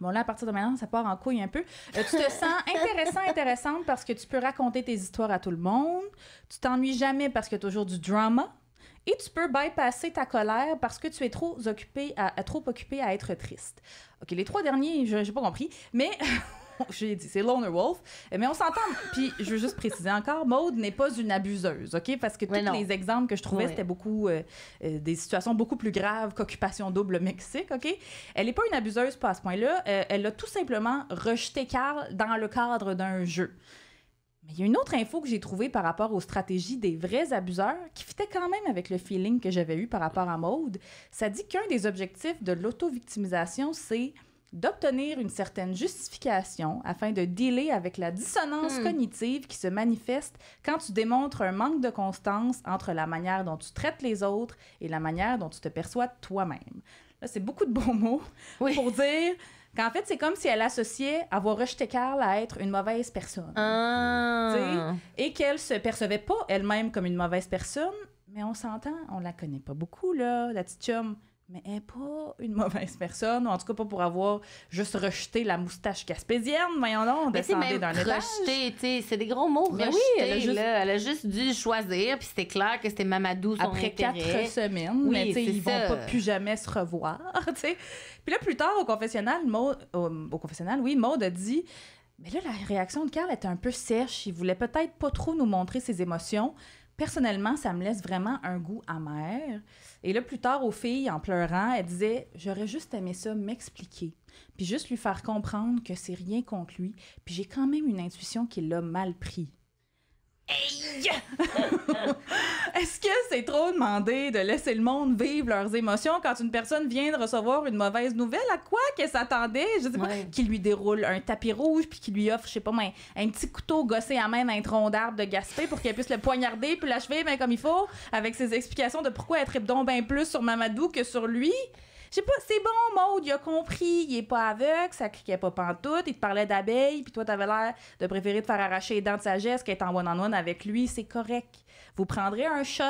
bon là, à partir de maintenant, ça part en couille un peu. Euh, tu te sens intéressant, intéressante parce que tu peux raconter tes histoires à tout le monde. Tu t'ennuies jamais parce que tu as toujours du drama. Et tu peux bypasser ta colère parce que tu es trop occupé à, trop occupé à être triste. OK, les trois derniers, je n'ai pas compris, mais j'ai dit, c'est Loner Wolf. Mais on s'entend. Puis je veux juste préciser encore, Maude n'est pas une abuseuse, OK? Parce que tous les exemples que je trouvais, c'était beaucoup euh, euh, des situations beaucoup plus graves qu'occupation double Mexique, OK? Elle n'est pas une abuseuse, pas à ce point-là. Euh, elle a tout simplement rejeté Carl dans le cadre d'un jeu. Mais il y a une autre info que j'ai trouvée par rapport aux stratégies des vrais abuseurs qui fitait quand même avec le feeling que j'avais eu par rapport à Maude. Ça dit qu'un des objectifs de l'auto-victimisation, c'est d'obtenir une certaine justification afin de dealer avec la dissonance hmm. cognitive qui se manifeste quand tu démontres un manque de constance entre la manière dont tu traites les autres et la manière dont tu te perçois toi-même. Là, c'est beaucoup de bons mots pour dire qu'en fait, c'est comme si elle associait avoir rejeté Carl à être une mauvaise personne. Ah. Et qu'elle se percevait pas elle-même comme une mauvaise personne, mais on s'entend, on la connaît pas beaucoup, là, la petite chum mais elle n'est pas une mauvaise personne, en tout cas pas pour avoir juste rejeté la moustache caspésienne, voyons donc, descendait d'un étage. Rejeté, c'est des gros mots, mais elle, a juste... dû choisir, puis c'était clair que c'était Mamadou son Après quatre semaines, ils vont pas plus jamais se revoir, Puis là, plus tard, au confessionnal, confessionnal, oui, Maud a dit... Mais là, la réaction de Carl était un peu sèche. Il voulait peut-être pas trop nous montrer ses émotions. Personnellement, ça me laisse vraiment un goût amer. Et là, plus tard, aux filles, en pleurant, elle disait J'aurais juste aimé ça m'expliquer, puis juste lui faire comprendre que c'est rien contre lui, puis j'ai quand même une intuition qu'il l'a mal pris. Est-ce que c'est trop demandé de laisser le monde vivre leurs émotions quand une personne vient de recevoir une mauvaise nouvelle? À quoi qu'elle s'attendait? Je sais pas. Qu'il lui déroule un tapis rouge puis qu'il lui offre, je sais pas, un, un petit couteau gossé à main un tronc d'arbre de Gaspé pour qu'elle puisse le poignarder puis l'achever mais comme il faut avec ses explications de pourquoi elle tripe donc bien plus sur Mamadou que sur lui sais pas, c'est bon, Maude, il a compris, il est pas aveugle, ça cliquait pas pantoute, il te parlait d'abeilles, puis toi, t'avais l'air de préférer te faire arracher les dents de sagesse qu'être en one one -on -one avec lui, c'est correct. Vous prendrez un shot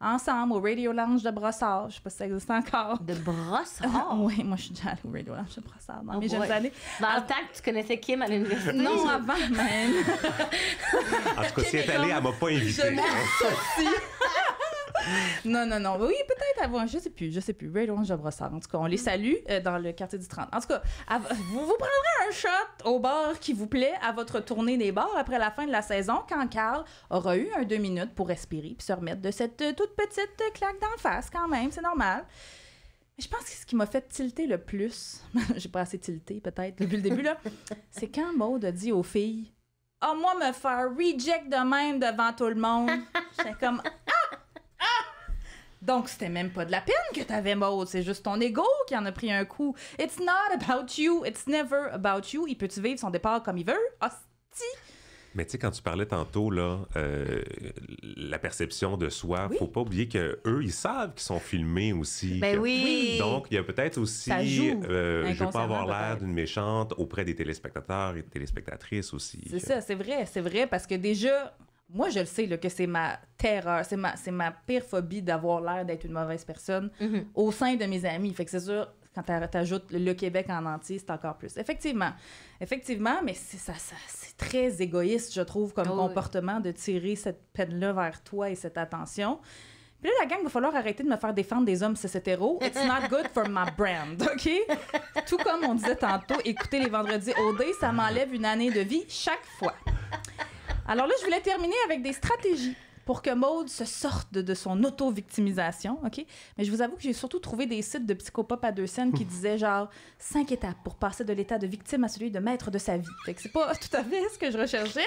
ensemble au Radio Lounge de Brossard. Je sais pas si ça existe encore. De Brossard? oui, moi, je suis déjà allée au Radio Lounge de Brossard dans oh mes allée le temps que tu connaissais Kim à l'université? Non, avant même. en tout cas, si elle est allée, elle m'a pas invitée. Je non, non, non. Oui, peut-être avant. Je sais plus. Je sais plus. Radio Lounge de Brossard. En tout cas, on les salue euh, dans le quartier du 30. En tout cas, vous vous prendrez un shot au bar qui vous plaît à votre tournée des bars après la fin de la saison quand Carl aura eu un deux minutes pour respirer puis se remettre de cette euh, petite euh, claque d'en face quand même, c'est normal. Mais je pense que ce qui m'a fait tilter le plus, j'ai pas assez tilté peut-être depuis le début, là, c'est quand Maud a dit aux filles Ah, moi, me faire reject de même devant tout le monde. J'étais comme Ah! Ah! Donc, c'était même pas de la peine que tu t'avais Maud, c'est juste ton ego qui en a pris un coup. It's not about you, it's never about you. Il peut-tu vivre son départ comme il veut? Hostie! Mais tu sais, quand tu parlais tantôt, là, euh, la perception de soi, faut pas oublier que eux ils savent qu'ils sont filmés aussi. Ben oui! Donc, il y a peut-être aussi, euh, je veux pas avoir l'air d'une méchante auprès des téléspectateurs et des téléspectatrices aussi. C'est ça, c'est vrai, c'est vrai, parce que déjà, moi, je le sais que c'est ma terreur, c'est ma, ma pire phobie d'avoir l'air d'être une mauvaise personne mhm. au sein de mes amis. Fait que c'est sûr, quand tu ajoutes le Québec en entier, c'est encore plus. Effectivement. Effectivement, mais c'est ça, c'est très égoïste, je trouve, comme oh comportement de tirer cette peine-là vers toi et cette attention. Puis là, la gang, va falloir arrêter de me faire défendre des hommes cis hétéros. It's not good for my brand, OK? Tout comme on disait tantôt, écouter les vendredis OD, ça m'enlève une année de vie chaque fois. Alors là, je voulais terminer avec des stratégies pour que Maude se sorte de son auto-victimisation, OK? Mais je vous avoue que j'ai surtout trouvé des sites de psychopop à deux scènes qui hum. disaient genre cinq étapes pour passer de l'état de victime à celui de maître de sa vie. Fait c'est pas tout à fait ce que je recherchais.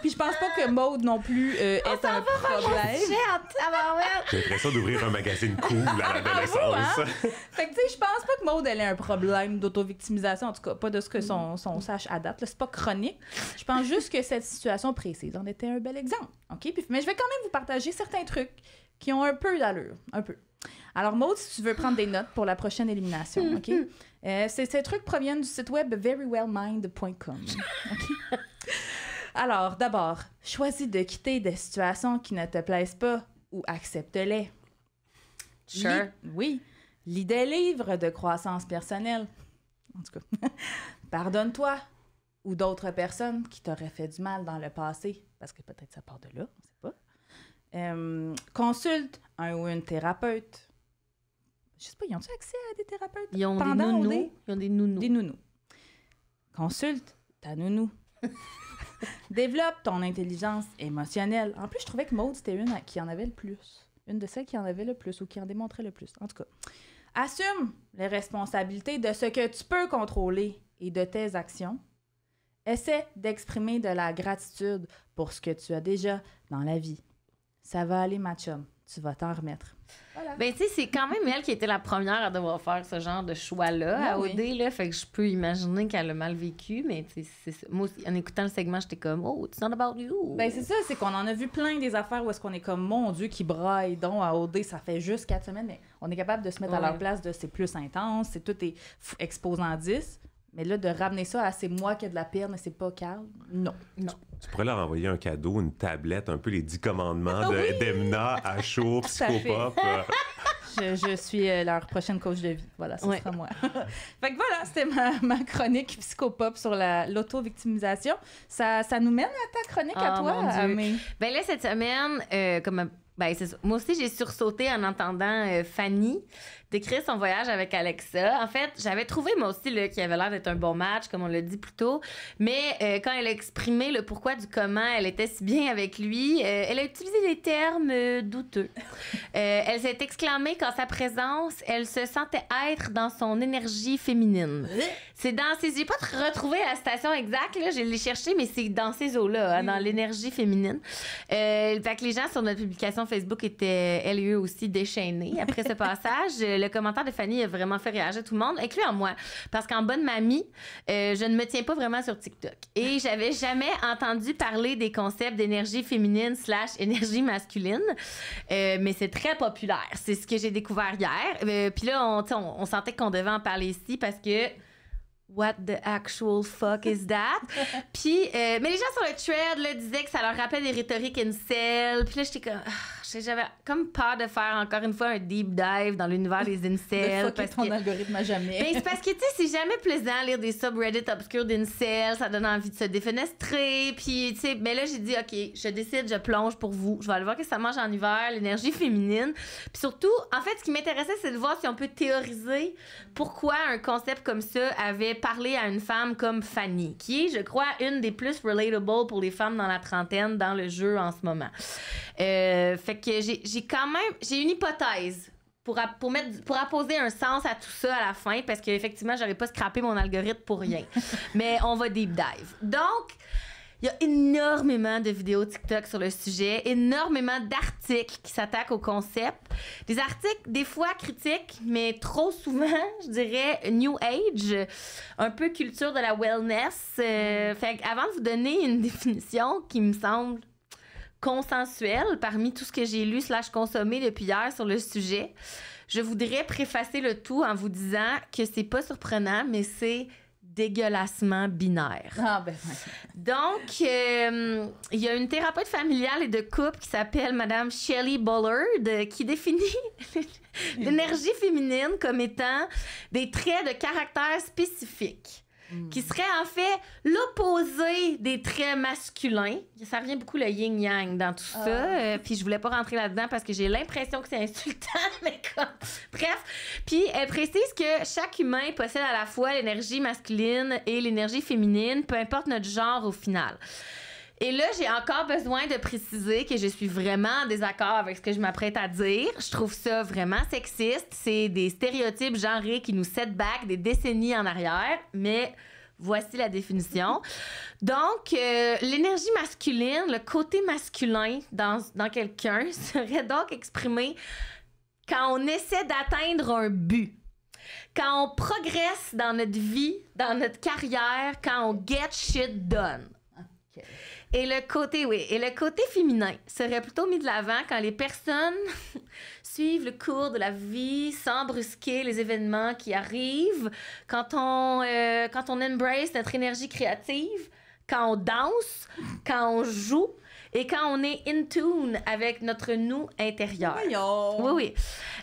Puis je pense pas que Maude non plus euh, est un problème. Ah, bah, j'ai l'impression d'ouvrir un magazine cool à ah, l'adolescence. Hein? Fait que tu sais, je pense pas que Maude elle ait un problème d'auto-victimisation, en tout cas pas de ce que son, mm. son sache à date. C'est pas chronique. Je pense juste que cette situation précise en était un bel exemple. OK? mais je vais même vous partager certains trucs qui ont un peu d'allure, un peu. Alors, Maud, si tu veux prendre des notes pour la prochaine élimination, OK? Euh, ces, trucs proviennent du site web verywellmind.com. OK? Alors, d'abord, choisis de quitter des situations qui ne te plaisent pas ou accepte-les. Sure. oui. Lis des livres de croissance personnelle. En tout cas, pardonne-toi ou d'autres personnes qui t'auraient fait du mal dans le passé, parce que peut-être ça part de là, euh, consulte un ou une thérapeute. Je sais pas, ils ont-tu accès à des thérapeutes? Ils ont des nounous. Des... Ils ont des nounous. Des nounous. Consulte ta nounou. Développe ton intelligence émotionnelle. En plus, je trouvais que Maud, c'était une qui en avait le plus. Une de celles qui en avait le plus ou qui en démontrait le plus. En tout cas, assume les responsabilités de ce que tu peux contrôler et de tes actions. Essaie d'exprimer de la gratitude pour ce que tu as déjà dans la vie. Ça va aller, ma chum. Tu vas t'en remettre. Ben, tu sais, c'est quand même elle qui était la première à devoir faire ce genre de choix-là ah à OD. fait que je peux imaginer qu'elle a mal vécu, mais moi, en écoutant le segment, j'étais comme, oh, it's not about you. Ben, c'est ça, c'est qu'on en a vu plein des affaires où est-ce qu'on est comme, mon Dieu, qui braille donc à OD, ça fait juste quatre semaines, mais on est capable de se mettre à leur place de c'est plus intense, c'est tout est exposant 10. Mais là, de ramener ça à c'est moi qui ai de la pire, mais c'est pas Carl, non. non. Tu, pourrais leur envoyer un cadeau, une tablette, un peu les dix commandements de oui! Demna, Psychopop. Euh. Je, suis euh, leur prochaine coach de vie. Voilà, ce sera moi. fait que voilà, c'était ma, ma, chronique psychopop sur l'auto-victimisation. ça, ça nous mène à ta chronique à ah, toi, Amé. Ben là, cette semaine, euh, comme ben, moi aussi, j'ai sursauté en entendant Fanny décrire son voyage avec Alexa. En fait, j'avais trouvé moi aussi qu'il avait l'air d'être un bon match, comme on l'a dit plus tôt. Mais euh, quand elle a exprimé le pourquoi du comment, elle était si bien avec lui, euh, elle a utilisé des termes euh, douteux. elle s'est exclamée qu'en sa présence, elle se sentait être dans son énergie féminine. C'est dans ces... J'ai pas retrouvé la station exacte, je l'ai cherchée, mais c'est dans ces eaux-là, hein, dans mm. l'énergie féminine. fait que les gens sur notre publication Facebook étaient, elle eux aussi, déchaînés après ce passage le, commentaire de Fanny a vraiment fait réagir tout le monde, incluant moi. Parce qu'en bonne mamie, euh, je ne me tiens pas vraiment sur TikTok. Et j'avais jamais entendu parler des concepts d'énergie féminine slash énergie masculine. Euh, mais c'est très populaire. C'est ce que j'ai découvert hier. Euh, puis là, on, sentait qu'on devait en parler ici parce que... What the actual fuck is that? puis, mais les gens sur le thread le disaient que ça leur rappelait des rhétoriques incel. Puis là, j'étais comme. Ah, j'avais comme peur de faire encore une fois un deep dive dans l'univers des incels. de parce ton algorithme à jamais. Ben, c'est parce que, tu sais, c'est jamais plaisant lire des subreddits obscurs d'incels. Ça donne envie de se défenestrer. Puis, tu sais, mais ben là, j'ai dit, OK, je décide, je plonge pour vous. Je vais aller voir que ça mange en hiver, l'énergie féminine. Puis surtout, en fait, ce qui m'intéressait, c'est de voir si on peut théoriser pourquoi un concept comme ça avait parlé à une femme comme Fanny, qui est, je crois, une des plus relatable pour les femmes dans la trentaine dans le jeu en ce moment. Euh, fait que j'ai quand même. J'ai une hypothèse pour, pour, mettre, pour apposer un sens à tout ça à la fin, parce qu'effectivement, j'avais pas scrappé mon algorithme pour rien. Mais on va deep dive. Donc, il y a énormément de vidéos TikTok sur le sujet, énormément d'articles qui s'attaquent au concept. Des articles, des fois critiques, mais trop souvent, je dirais, New Age, un peu culture de la wellness. Euh, fait avant de vous donner une définition qui me semble consensuel parmi tout ce que j'ai lu slash consommé depuis hier sur le sujet. Je voudrais préfacer le tout en vous disant que c'est pas surprenant, mais c'est dégueulassement binaire. Ah, ben, Donc, euh, il y a une thérapeute familiale et de couple qui s'appelle Madame Shelley Bullard euh, qui définit l'énergie féminine comme étant des traits de caractère spécifiques. Hmm. qui serait en fait l'opposé des traits masculins. Ça revient beaucoup le yin-yang dans tout ah. ça. Euh, puis je voulais pas rentrer là-dedans parce que j'ai l'impression que c'est insultant, mais comme... Bref. Puis elle précise que chaque humain possède à la fois l'énergie masculine et l'énergie féminine, peu importe notre genre au final. Et là, j'ai encore besoin de préciser que je suis vraiment en désaccord avec ce que je m'apprête à dire. Je trouve ça vraiment sexiste. C'est des stéréotypes genrés qui nous set back des décennies en arrière. Mais voici la définition. Donc, euh, l'énergie masculine, le côté masculin dans, dans quelqu'un serait donc exprimé quand on essaie d'atteindre un but quand on progresse dans notre vie, dans notre carrière, quand on get shit done. Et le côté, oui, et le côté féminin serait plutôt mis de l'avant quand les personnes suivent le cours de la vie sans brusquer les événements qui arrivent, quand on, euh, quand on embrace notre énergie créative, quand on danse, quand on joue, et quand on est in tune avec notre nous intérieur. Voyons. Oui, oui.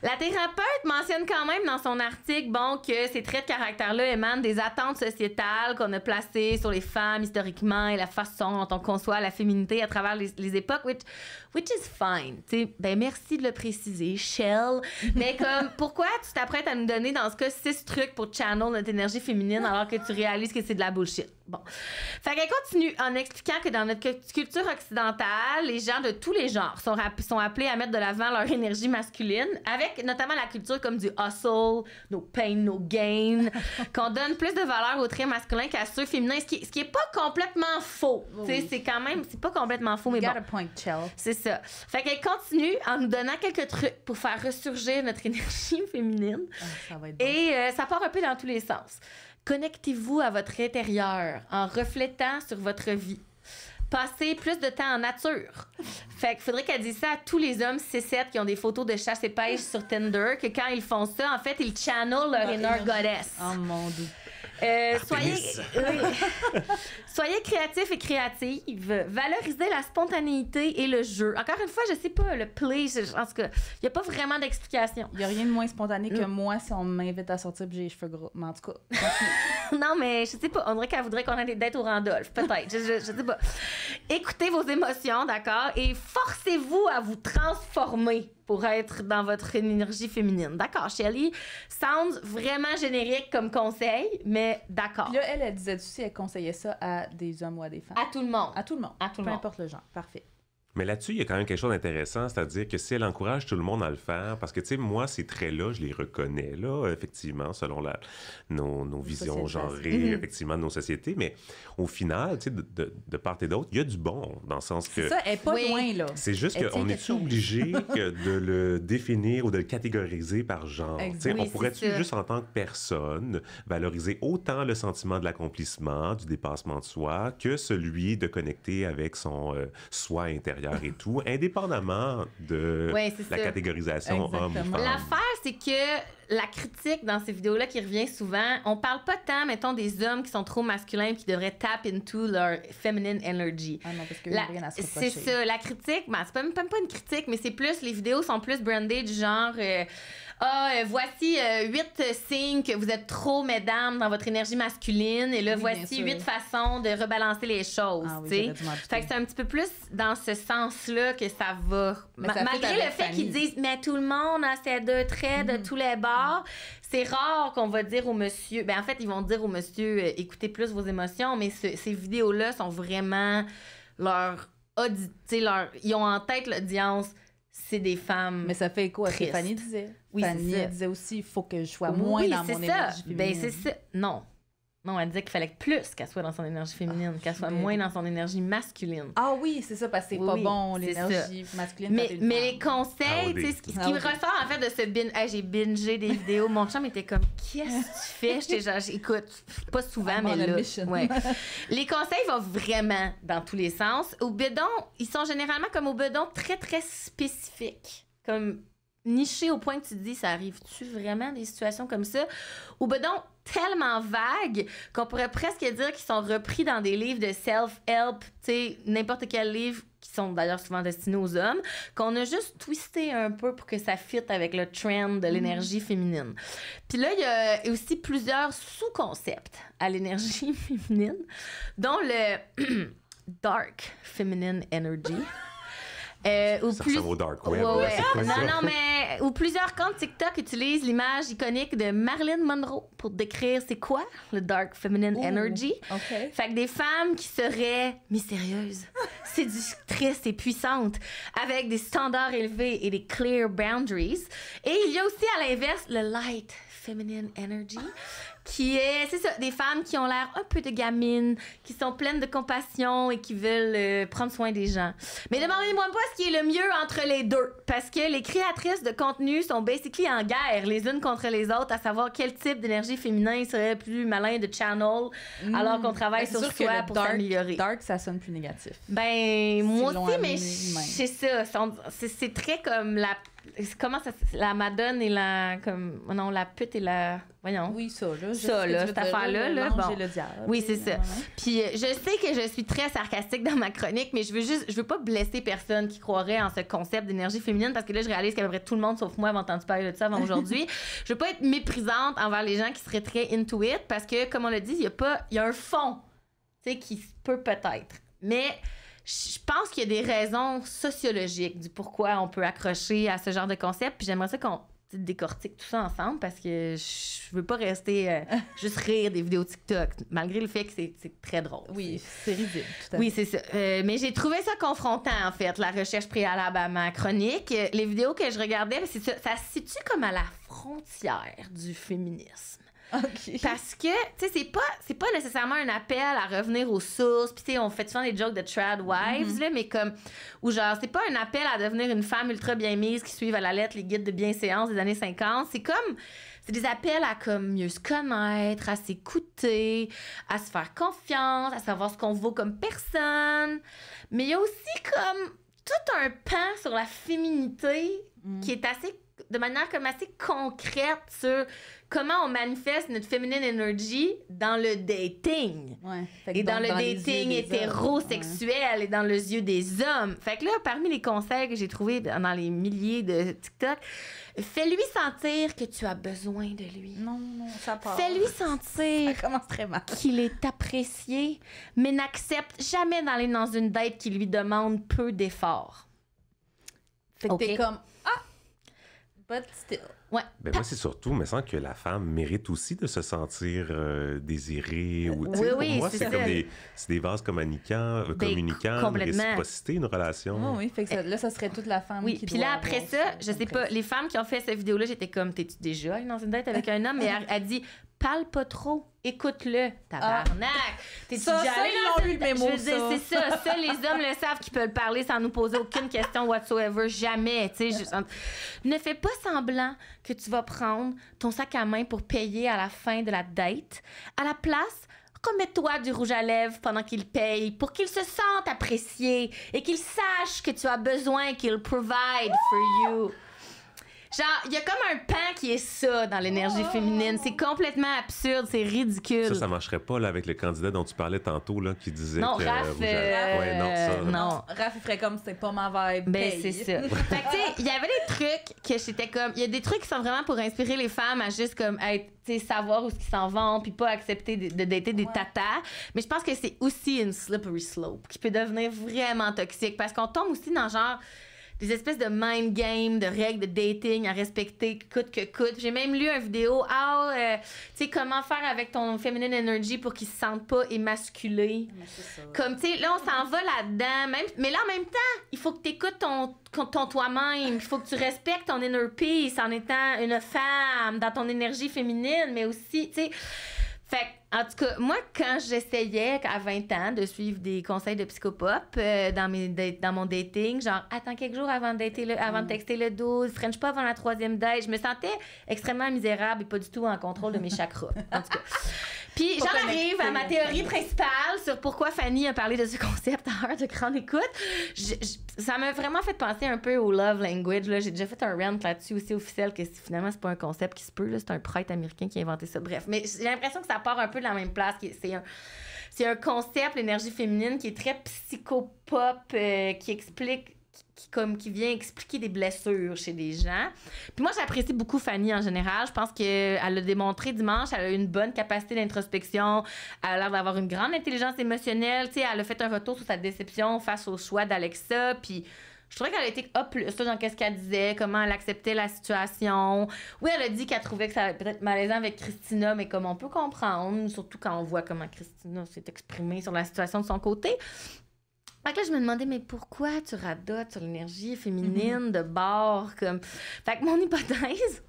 La thérapeute mentionne quand même dans son article, bon, que ces traits de caractère-là émanent des attentes sociétales qu'on a placées sur les femmes historiquement et la façon dont on conçoit la féminité à travers les, époques, which, which is fine. ben merci de le préciser, Shell. Mais comme, pourquoi tu t'apprêtes à nous donner dans ce cas six trucs pour channel notre énergie féminine alors que tu réalises que c'est de la bullshit? Bon. Fait qu'elle continue en expliquant que dans notre culture occidentale, les gens de tous les genres sont, sont appelés à mettre de l'avant leur énergie masculine, avec notamment la culture comme du hustle, nos pain, nos gains, qu'on donne plus de valeur aux traits masculins qu'à ceux féminins, ce qui, ce qui est pas complètement faux. C'est quand même, c'est pas complètement faux, mais bon. C'est fait qu'elle continue en nous donnant quelques trucs pour faire ressurgir notre énergie féminine. Ah, et euh, ça part un peu dans tous les sens. Connectez-vous à votre intérieur en reflétant sur votre vie. Passez plus de temps en nature. Fait qu'il faudrait qu'elle dise ça à tous les hommes C7 qui ont des photos de chasse et pêche sur Tinder, que quand ils font ça, en fait, ils channel leur inner goddess. Oh mon dieu. Euh, soyez, créatifs et créatives. Valorisez la spontanéité et le jeu. Encore une fois, je sais pas, le play, je, pense que il n'y a pas vraiment d'explication. Il n'y a rien de moins spontané que moi si on m'invite à sortir et j'ai les cheveux gros. Mais en tout cas, non, mais je sais pas. On dirait qu'elle voudrait qu'on aille des dettes au Randolph, peut-être. je, je, sais pas. Écoutez vos émotions, d'accord? Et forcez-vous à vous transformer pour être dans votre énergie féminine. D'accord, Shelly. Sounds vraiment générique comme conseil, mais d'accord. là, elle, elle disait aussi, elle conseillait ça à des hommes ou à des femmes. À tout le monde. À tout le monde. À tout le monde. Peu importe le genre. Parfait. Mais là-dessus, il y a quand même quelque chose d'intéressant, c'est-à-dire que si elle encourage tout le monde à le faire, parce que, tu sais, moi, ces traits-là, je les reconnais, là, effectivement, selon la, nos, nos visions genrées, mhm. effectivement, de nos sociétés, mais au final, tu sais, de, de, part et d'autre, il y a du bon, dans le sens que... Ça, pas loin, là. C'est juste qu'on est obligé de le définir ou de le catégoriser par genre? tu sais, on pourrait-tu, juste en tant que personne, valoriser autant le sentiment de l'accomplissement, du dépassement de soi, que celui de connecter avec son euh, soi intérieur? et tout, indépendamment de la catégorisation homme femme. L'affaire, c'est que la critique dans ces vidéos-là qui revient souvent, on parle pas tant, mettons, des hommes qui sont trop masculins et qui devraient tap into leur feminine energy. Ah non, parce que C'est ça, la critique, ben, c'est même pas, une critique, mais c'est plus, les vidéos sont plus brandées du genre... Euh, ah, euh, voici euh, huit signes que vous êtes trop, mesdames, dans votre énergie masculine. Et là, voici huit façons de rebalancer les choses. Ah, fait que c'est un petit peu plus dans ce sens-là que ça va. malgré le fait qu'ils disent, mais tout le monde a ces deux traits de mm. tous les bords, c'est rare qu'on va dire au monsieur. Ben, en fait, ils vont dire au monsieur, euh, écoutez plus vos émotions, mais ces vidéos-là sont vraiment leur. sais leur, ils ont en tête l'audience c'est des femmes. Mais ça fait écho à ce que Fanny disait. Oui, Fanny disait aussi il faut que je sois moins dans mon ça. Ben, c'est ça. Non, non, elle disait qu'il fallait plus qu'elle soit dans son énergie féminine, ah, qu'elle soit ben moins dans son énergie masculine. Ah oui, c'est ça, parce que c'est pas bon l'énergie masculine. Mais, mais les conseils, tu sais, ce qui, me ressort en fait de ce binge. Hey, j'ai bingé des vidéos. Mon chum était comme, qu'est-ce que tu fais? J'étais genre, écoute, pas souvent, mais là. les conseils vont vraiment dans tous les sens. Au bedon, ils sont généralement comme au bedon très, très spécifiques. Comme niché au point que tu dis, ça arrive-tu vraiment des situations comme ça? Ou ben donc, tellement vagues qu'on pourrait presque dire qu'ils sont repris dans des livres de self-help, tu sais, n'importe quel livre qui sont d'ailleurs souvent destinés aux hommes, qu'on a juste twisté un peu pour que ça fitte avec le trend de mm. l'énergie féminine. Puis là, il y a aussi plusieurs sous-concepts à l'énergie féminine, dont le dark feminine energy. Euh, ou dark non, non, mais ou plusieurs comptes TikTok utilisent l'image iconique de Marilyn Monroe pour décrire c'est quoi le dark feminine energy. Fait que des femmes qui seraient mystérieuses, séductrices et puissantes, avec des standards élevés et des clear boundaries. Et il y a aussi à l'inverse le light Feminine Energy, qui est, c'est ça, des femmes qui ont l'air un peu de gamines, qui sont pleines de compassion et qui veulent euh, prendre soin des gens. Mais demandez-moi pas ce qui est le mieux entre les deux, parce que les créatrices de contenu sont basically en guerre les unes contre les autres, à savoir quel type d'énergie féminin serait plus malin de channel, hmm. alors qu'on travaille ben, sur soi pour s'améliorer. Dark, ça sonne plus négatif. Ben, moi aussi, mais c'est ça. C'est très comme la Comment ça. La madone et la. Comme, non, la pute et la. Voyons. Oui, ça, là. Ça, là, cette affaire-là. Là, bon. Oui, c'est ça. Puis euh, je sais que je suis très sarcastique dans ma chronique, mais je veux juste. Je veux pas blesser personne qui croirait en ce concept d'énergie féminine parce que là, je réalise qu'à peu tout le monde, sauf moi, avait entendu parler de ça avant aujourd'hui. je veux pas être méprisante envers les gens qui seraient très into parce que, comme on l'a dit, il y a pas. Il y a un fond, tu sais, qui peut peut-être. Mais je pense qu'il y a des raisons sociologiques du pourquoi on peut accrocher à ce genre de concept. Puis j'aimerais ça qu'on décortique tout ça ensemble parce que je veux pas rester euh, juste rire des vidéos TikTok, malgré le fait que c'est très drôle. Oui, c'est ridicule. Tout à oui, c'est ça. Euh, mais j'ai trouvé ça confrontant, en fait, la recherche préalable à ma chronique. Les vidéos que je regardais, ça, ça se situe comme à la frontière du féminisme. Parce que, tu sais, c'est pas, c'est pas nécessairement un appel à revenir aux sources. Puis, tu sais, on fait souvent des jokes de trad wives, mhm. mais comme, ou genre, c'est pas un appel à devenir une femme ultra bien mise qui suive à la lettre les guides de bienséance des années 50. C'est comme, c'est des appels à comme mieux se connaître, à s'écouter, à se faire confiance, à savoir ce qu'on vaut comme personne. Mais il y a aussi comme tout un pan sur la féminité mhm. qui est assez de manière comme assez concrète sur comment on manifeste notre feminine energy dans le dating. Ouais. Et dans, le dating hétérosexuel et dans les yeux des hommes. Fait que là, parmi les conseils que j'ai trouvés dans les milliers de TikTok, fais-lui sentir que tu as besoin de lui. Non, non, ça part. Fais-lui sentir qu'il est apprécié, mais n'accepte jamais d'aller dans une date qui lui demande peu d'efforts. Fait que t'es comme, ah, but still. Ben moi, c'est surtout, mais sens que la femme mérite aussi de se sentir euh, désirée. Euh, ou, oui, moi, c'est comme des, des, vases communicants, euh, ben, une réciprocité, une relation. Ah oui, ça, là, ça serait toute la femme. Oui, puis là, après ça, je sais pas, les femmes qui ont fait cette vidéo-là, j'étais comme, t'es-tu déjà dans une date avec un homme? Et elle, a dit, parle pas trop. Écoute-le, tabarnak. Ah. ils c'est ça. les hommes le savent qu'ils peuvent parler sans nous poser aucune question whatsoever, jamais. ne fais pas semblant que tu vas prendre ton sac à main pour payer à la fin de la date. À la place, remets-toi du rouge à lèvres pendant qu'il paye pour qu'il se sente apprécié et qu'il sache que tu as besoin qu'il provide for you. Genre, il y a comme un pain qui est ça dans l'énergie ah. féminine. C'est complètement absurde, c'est ridicule. Ça, ça marcherait pas là, avec le candidat dont tu parlais tantôt, là, qui disait non, que. Euh, euh, non, Raf, Raph, il ferait comme c'est pas ma vibe. Mais ben, c'est ça. fait tu sais, il y avait des trucs que j'étais comme. Il y a des trucs qui sont vraiment pour inspirer les femmes à juste comme être, savoir où ce qu'ils s'en vont, puis pas accepter de, dater des tatas. Mais je pense que c'est aussi une slippery slope qui peut devenir vraiment toxique parce qu'on tombe aussi dans genre des espèces de mind game, de règles de dating à respecter coûte que coûte. J'ai même lu une vidéo oh, tu sais, comment faire avec ton feminine energy pour qu'ils se sente pas émasculé? » Comme tu sais, là on s'en va là-dedans, même mais là en même temps, il faut que tu écoutes ton ton toi-même, il faut que tu respectes ton inner peace en étant une femme dans ton énergie féminine, mais aussi, tu sais, fait en tout cas, moi, quand j'essayais à 20 ans de suivre des conseils de psychopop euh, dans, mes, dans mon dating, genre attends quelques jours avant de, le, avant de mm. texter le 12, French pas avant la troisième date, je me sentais extrêmement misérable et pas du tout en contrôle de mes chakras. en tout cas. Puis j'en arrive à ma théorie principale sur pourquoi Fanny a parlé de ce concept à heure de grande écoute. ça m'a vraiment fait penser un peu au love language. J'ai déjà fait un rant là-dessus aussi officiel que finalement c'est pas un concept qui se peut. C'est un prêtre américain qui a inventé ça. Bref, mais j'ai l'impression que ça part un peu la même place. C'est un, un, concept, l'énergie féminine, qui est très psychopop, euh, qui explique qui, comme, qui vient expliquer des blessures chez des gens. Puis moi, j'apprécie beaucoup Fanny en général. Je pense qu'elle a démontré dimanche, elle a une bonne capacité d'introspection, elle a l'air d'avoir une grande intelligence émotionnelle. Tu sais, elle a fait un retour sur sa déception face au choix d'Alexa. Puis je trouvais qu'elle était hop, là dans qu'est-ce qu'elle disait, comment elle acceptait la situation. Oui, elle a dit qu'elle trouvait que ça allait peut-être malaisant avec Christina, mais comme on peut comprendre, surtout quand on voit comment Christina s'est exprimée sur la situation de son côté. Fait que là, je me demandais, mais pourquoi tu radotes sur l'énergie féminine mhm. de bord? Comme... Fait que mon hypothèse,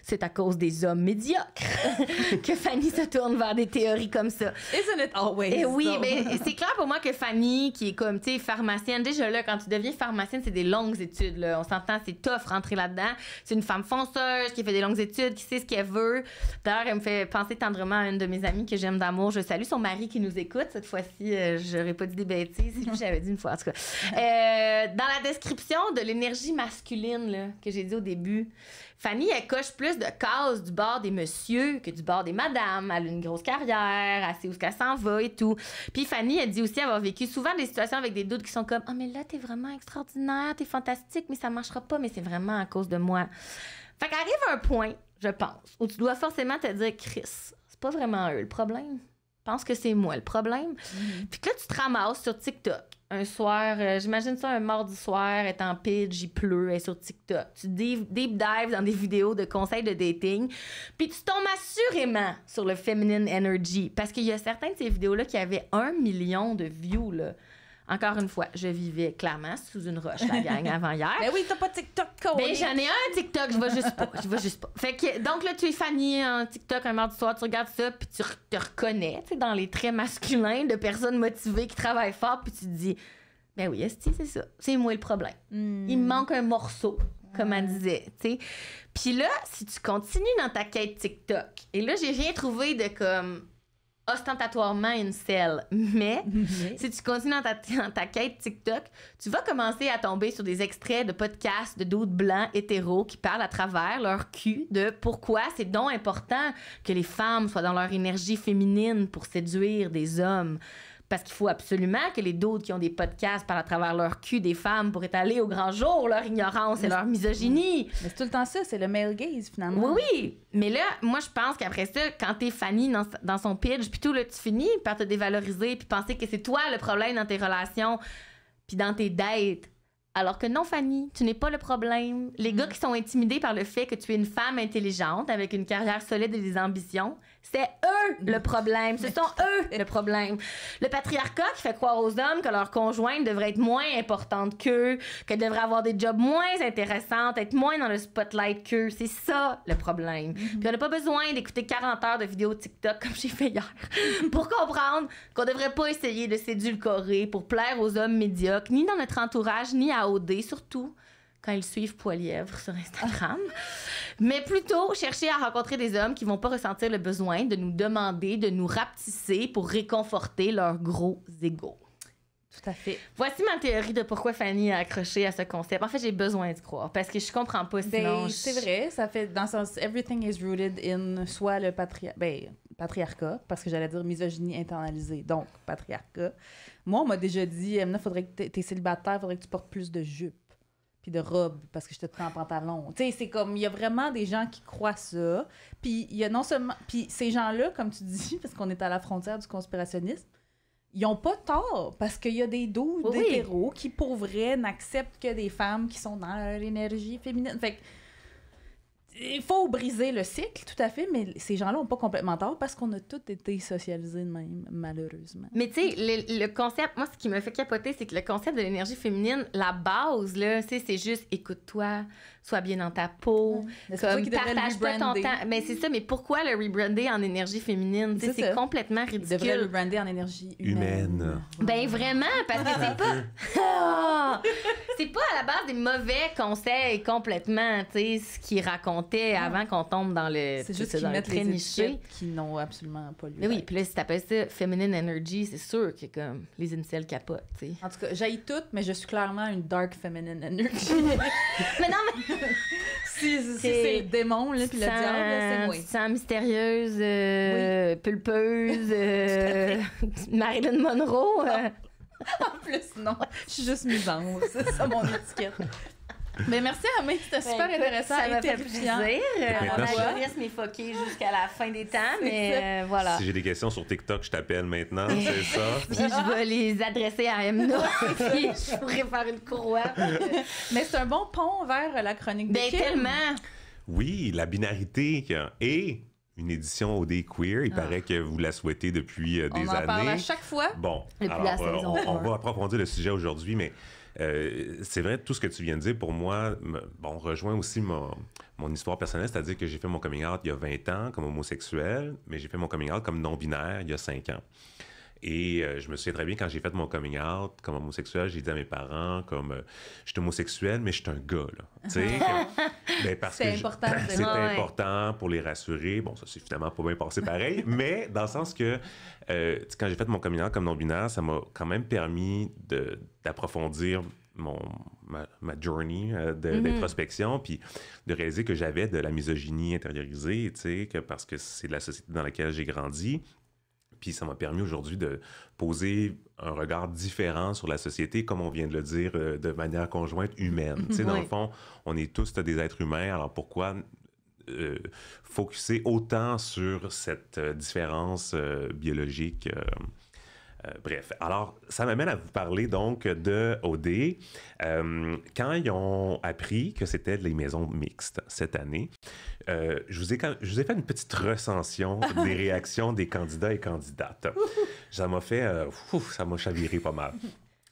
c'est à cause des hommes médiocres que Fanny se tourne vers des théories comme ça. Isn't it always? Et eh oui, mais c'est clair pour moi que Fanny, qui est comme, tu sais, pharmacienne, déjà là, quand tu deviens pharmacienne, c'est des longues études, là. On s'entend, c'est tough rentrer là-dedans. C'est une femme fonceuse qui fait des longues études, qui sait ce qu'elle veut. D'ailleurs, elle me fait penser tendrement à une de mes amies que j'aime d'amour. Je salue son mari qui nous écoute. Cette fois-ci, je euh, j'aurais pas dit des bêtises. j'avais dit une fois, en tout cas. Euh, dans la description de l'énergie masculine, là, que j'ai dit au début, Fanny, elle coche plus de cases du bord des messieurs que du bord des madames. Elle a une grosse carrière, elle sait où qu'elle s'en va et tout. Puis Fanny, elle dit aussi avoir vécu souvent des situations avec des doutes qui sont comme Ah, mais là, t'es vraiment extraordinaire, t'es fantastique, mais ça marchera pas, mais c'est vraiment à cause de moi. Fait qu'arrive un point, je pense, où tu dois forcément te dire Chris, c'est pas vraiment eux le problème. pense que c'est moi le problème. Puis mm-hmm. que là, tu te ramasses sur TikTok un soir, euh, j'imagine ça un mardi soir, est en pitch, il pleut, elle est sur TikTok. Tu deep, dive dives dans des vidéos de conseils de dating, puis tu tombes assurément sur le feminine energy parce qu'il y a certaines de ces vidéos là qui avaient un million de views là. Encore une fois, je vivais clairement sous une roche, la gang, avant-hier. Mais ben oui, t'as pas TikTok, quoi. Mais ben, j'en ai un TikTok, je vois juste pas. Je vois juste pas. Fait que, donc là, tu es Fanny en TikTok un mardi soir, tu regardes ça, puis tu te reconnais, tu dans les traits masculins de personnes motivées qui travaillent fort, puis tu te dis, ben oui, c'est ça. C'est moi le problème. Hmm. Il me manque un morceau, comme on disait, tu sais. Puis là, si tu continues dans ta quête TikTok, et là, j'ai rien trouvé de comme ostentatoirement une selle. Mais si tu continues dans ta, quête TikTok, tu vas commencer à tomber sur des extraits de podcasts de d'autres blancs hétéros qui parlent à travers leur cul de pourquoi c'est donc important que les femmes soient dans leur énergie féminine pour séduire des hommes. Parce qu'il faut absolument que les d'autres qui ont des podcasts par à travers leur cul des femmes pour étaler au grand jour leur ignorance et leur misogynie. Mais c'est tout le temps ça, c'est le male gaze finalement. Oui, oui. Mais là, moi, je pense qu'après ça, quand t'es Fanny dans, son pitch, puis tout, là, tu finis par te dévaloriser, puis penser que c'est toi le problème dans tes relations, puis dans tes dates. Alors que non, Fanny, tu n'es pas le problème. Les gars mm. qui sont intimidés par le fait que tu es une femme intelligente avec une carrière solide et des ambitions, c'est eux mm. le problème. Ce sont eux le problème. Le patriarcat qui fait croire aux hommes que leurs conjointes devraient être moins importantes qu'eux, qu'elles devraient avoir des jobs moins intéressants, être moins dans le spotlight qu'eux. C'est ça le problème. Mm-hmm. Puis on n'a pas besoin d'écouter 40 heures de vidéos TikTok comme j'ai fait hier pour comprendre qu'on devrait pas essayer de s'édulcorer pour plaire aux hommes médiocres, ni dans notre entourage, ni à OD surtout quand ils suivent Poilièvre sur Instagram. Mais plutôt chercher à rencontrer des hommes qui vont pas ressentir le besoin de nous demander, de nous rapetisser pour réconforter leurs gros égaux. Tout à fait. Voici ma théorie de pourquoi Fanny a accroché à ce concept. En fait, j'ai besoin de croire parce que je comprends pas ben, sinon. C'est vrai, ça fait dans le sens everything is rooted in soit le ben, patriarcat parce que j'allais dire misogynie internalisée. Donc patriarcat. Moi, on m'a déjà dit, il faudrait que tu es célibataire, faudrait que tu portes plus de jupes puis de robe parce que je te prends en pantalon. Tu sais, c'est comme, il y a vraiment des gens qui croient ça. Puis il y a non seulement. Puis ces gens-là, comme tu dis, parce qu'on est à la frontière du conspirationnisme, ils ont pas tort parce qu'il y a des doux des héros qui, pour vrai, n'acceptent que des femmes qui sont dans leur énergie féminine. Fait il faut briser le cycle, tout à fait, mais ces gens-là n'ont pas complètement tort parce qu'on a tous été socialisés de même, malheureusement. Mais tu sais, le, concept, moi, ce qui me fait capoter, c'est que le concept de l'énergie féminine, la base, c'est juste écoute-toi, sois bien dans ta peau. Comme, partage pas ton temps. Mais c'est ça, mais pourquoi le rebrander en énergie féminine? C'est complètement ridicule. Il le rebrander en énergie humaine. Ben vraiment, parce que c'est pas. Ah! c'est pas à la base des mauvais conseils complètement, tu sais, ce qu'il racontait avant qu'on tombe dans le. C'est juste qu'ils mettent les niché. qui n'ont absolument pas lieu. Mais oui, puis là, si t'appelles ça feminine energy, c'est sûr que comme les initiales capotent, tu sais. En tout cas, j'aille toutes, mais je suis clairement une dark feminine energy. mais non, mais. si, c'est le démon, là, puis le diable, c'est moi. Sans mystérieuse, euh, pulpeuse, euh, Marilyn Monroe. Euh. en plus, non. Je suis juste misandre. C'est ça mon étiquette. Mais merci à tu c'était ben, super intéressant ça m'a fait Plaisir. On a le mes jusqu'à la fin des temps, mais euh, voilà. Si j'ai des questions sur TikTok, je t'appelle maintenant, c'est ça. je vais les adresser à Emna, puis je pourrais faire une courroie. mais c'est un bon pont vers euh, la chronique ben, de tellement. Oui, la binarité et une édition OD Queer. Il ah. paraît que vous la souhaitez depuis euh, des années. on en parle à chaque fois. Bon, on, on, va approfondir le sujet aujourd'hui, mais euh, c'est vrai, tout ce que tu viens de dire, pour moi, bon, rejoint aussi mon, histoire personnelle, c'est-à-dire que j'ai fait mon coming out il y a 20 ans comme homosexuel, mais j'ai fait mon coming out comme non-binaire il y a 5 ans. Et euh, je me souviens très bien quand j'ai fait mon coming out comme homosexuel, j'ai dit à mes parents comme euh, je suis homosexuel mais je suis un gars Ben, parce c'est important. important pour les rassurer. Bon, ça s'est finalement pas bien passé pareil, mais dans le sens que euh, quand j'ai fait mon coming comme non-binaire, ça m'a quand même permis d'approfondir mon, ma, ma journey euh, mm-hmm. d'introspection, puis de réaliser que j'avais de la misogynie intériorisée, que parce que c'est la société dans laquelle j'ai grandi. Puis ça m'a permis aujourd'hui de poser un regard différent sur la société, comme on vient de le dire, euh, de manière conjointe humaine. Mhm. tu sais, dans le fond, on est tous des êtres humains, alors pourquoi euh, focuser autant sur cette euh, différence euh, biologique euh, bref, alors ça m'amène à vous parler donc de OD. Euh, quand ils ont appris que c'était les maisons mixtes cette année, euh, je, vous ai, fait une petite recension des réactions des candidats et candidates. ça m'a fait, ça m'a chaviré pas mal.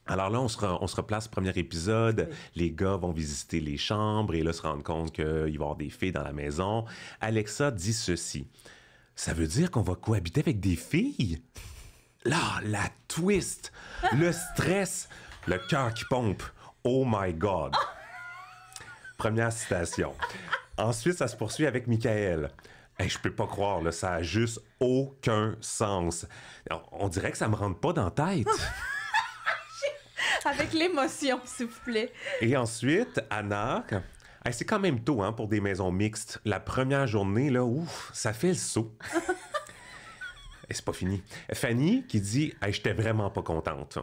Alors là, on se, on se replace premier épisode. Les gars vont visiter les chambres et là se rendre compte qu'il va y avoir des filles dans la maison. Alexa dit ceci. Ça veut dire qu'on va cohabiter avec des filles? là, la twist, le stress, le cœur qui pompe. Oh my God. Première citation. Ensuite, ça se poursuit avec Michael. Hey, je peux pas croire, là, ça a juste aucun sens. On, dirait que ça me rentre pas dans la tête. avec l'émotion, s'il vous plaît. Et ensuite, Anna, c'est quand même tôt hein, pour des maisons mixtes. La première journée, là, ouf, ça fait le saut c'est pas fini. Fanny qui dit J'étais vraiment pas contente.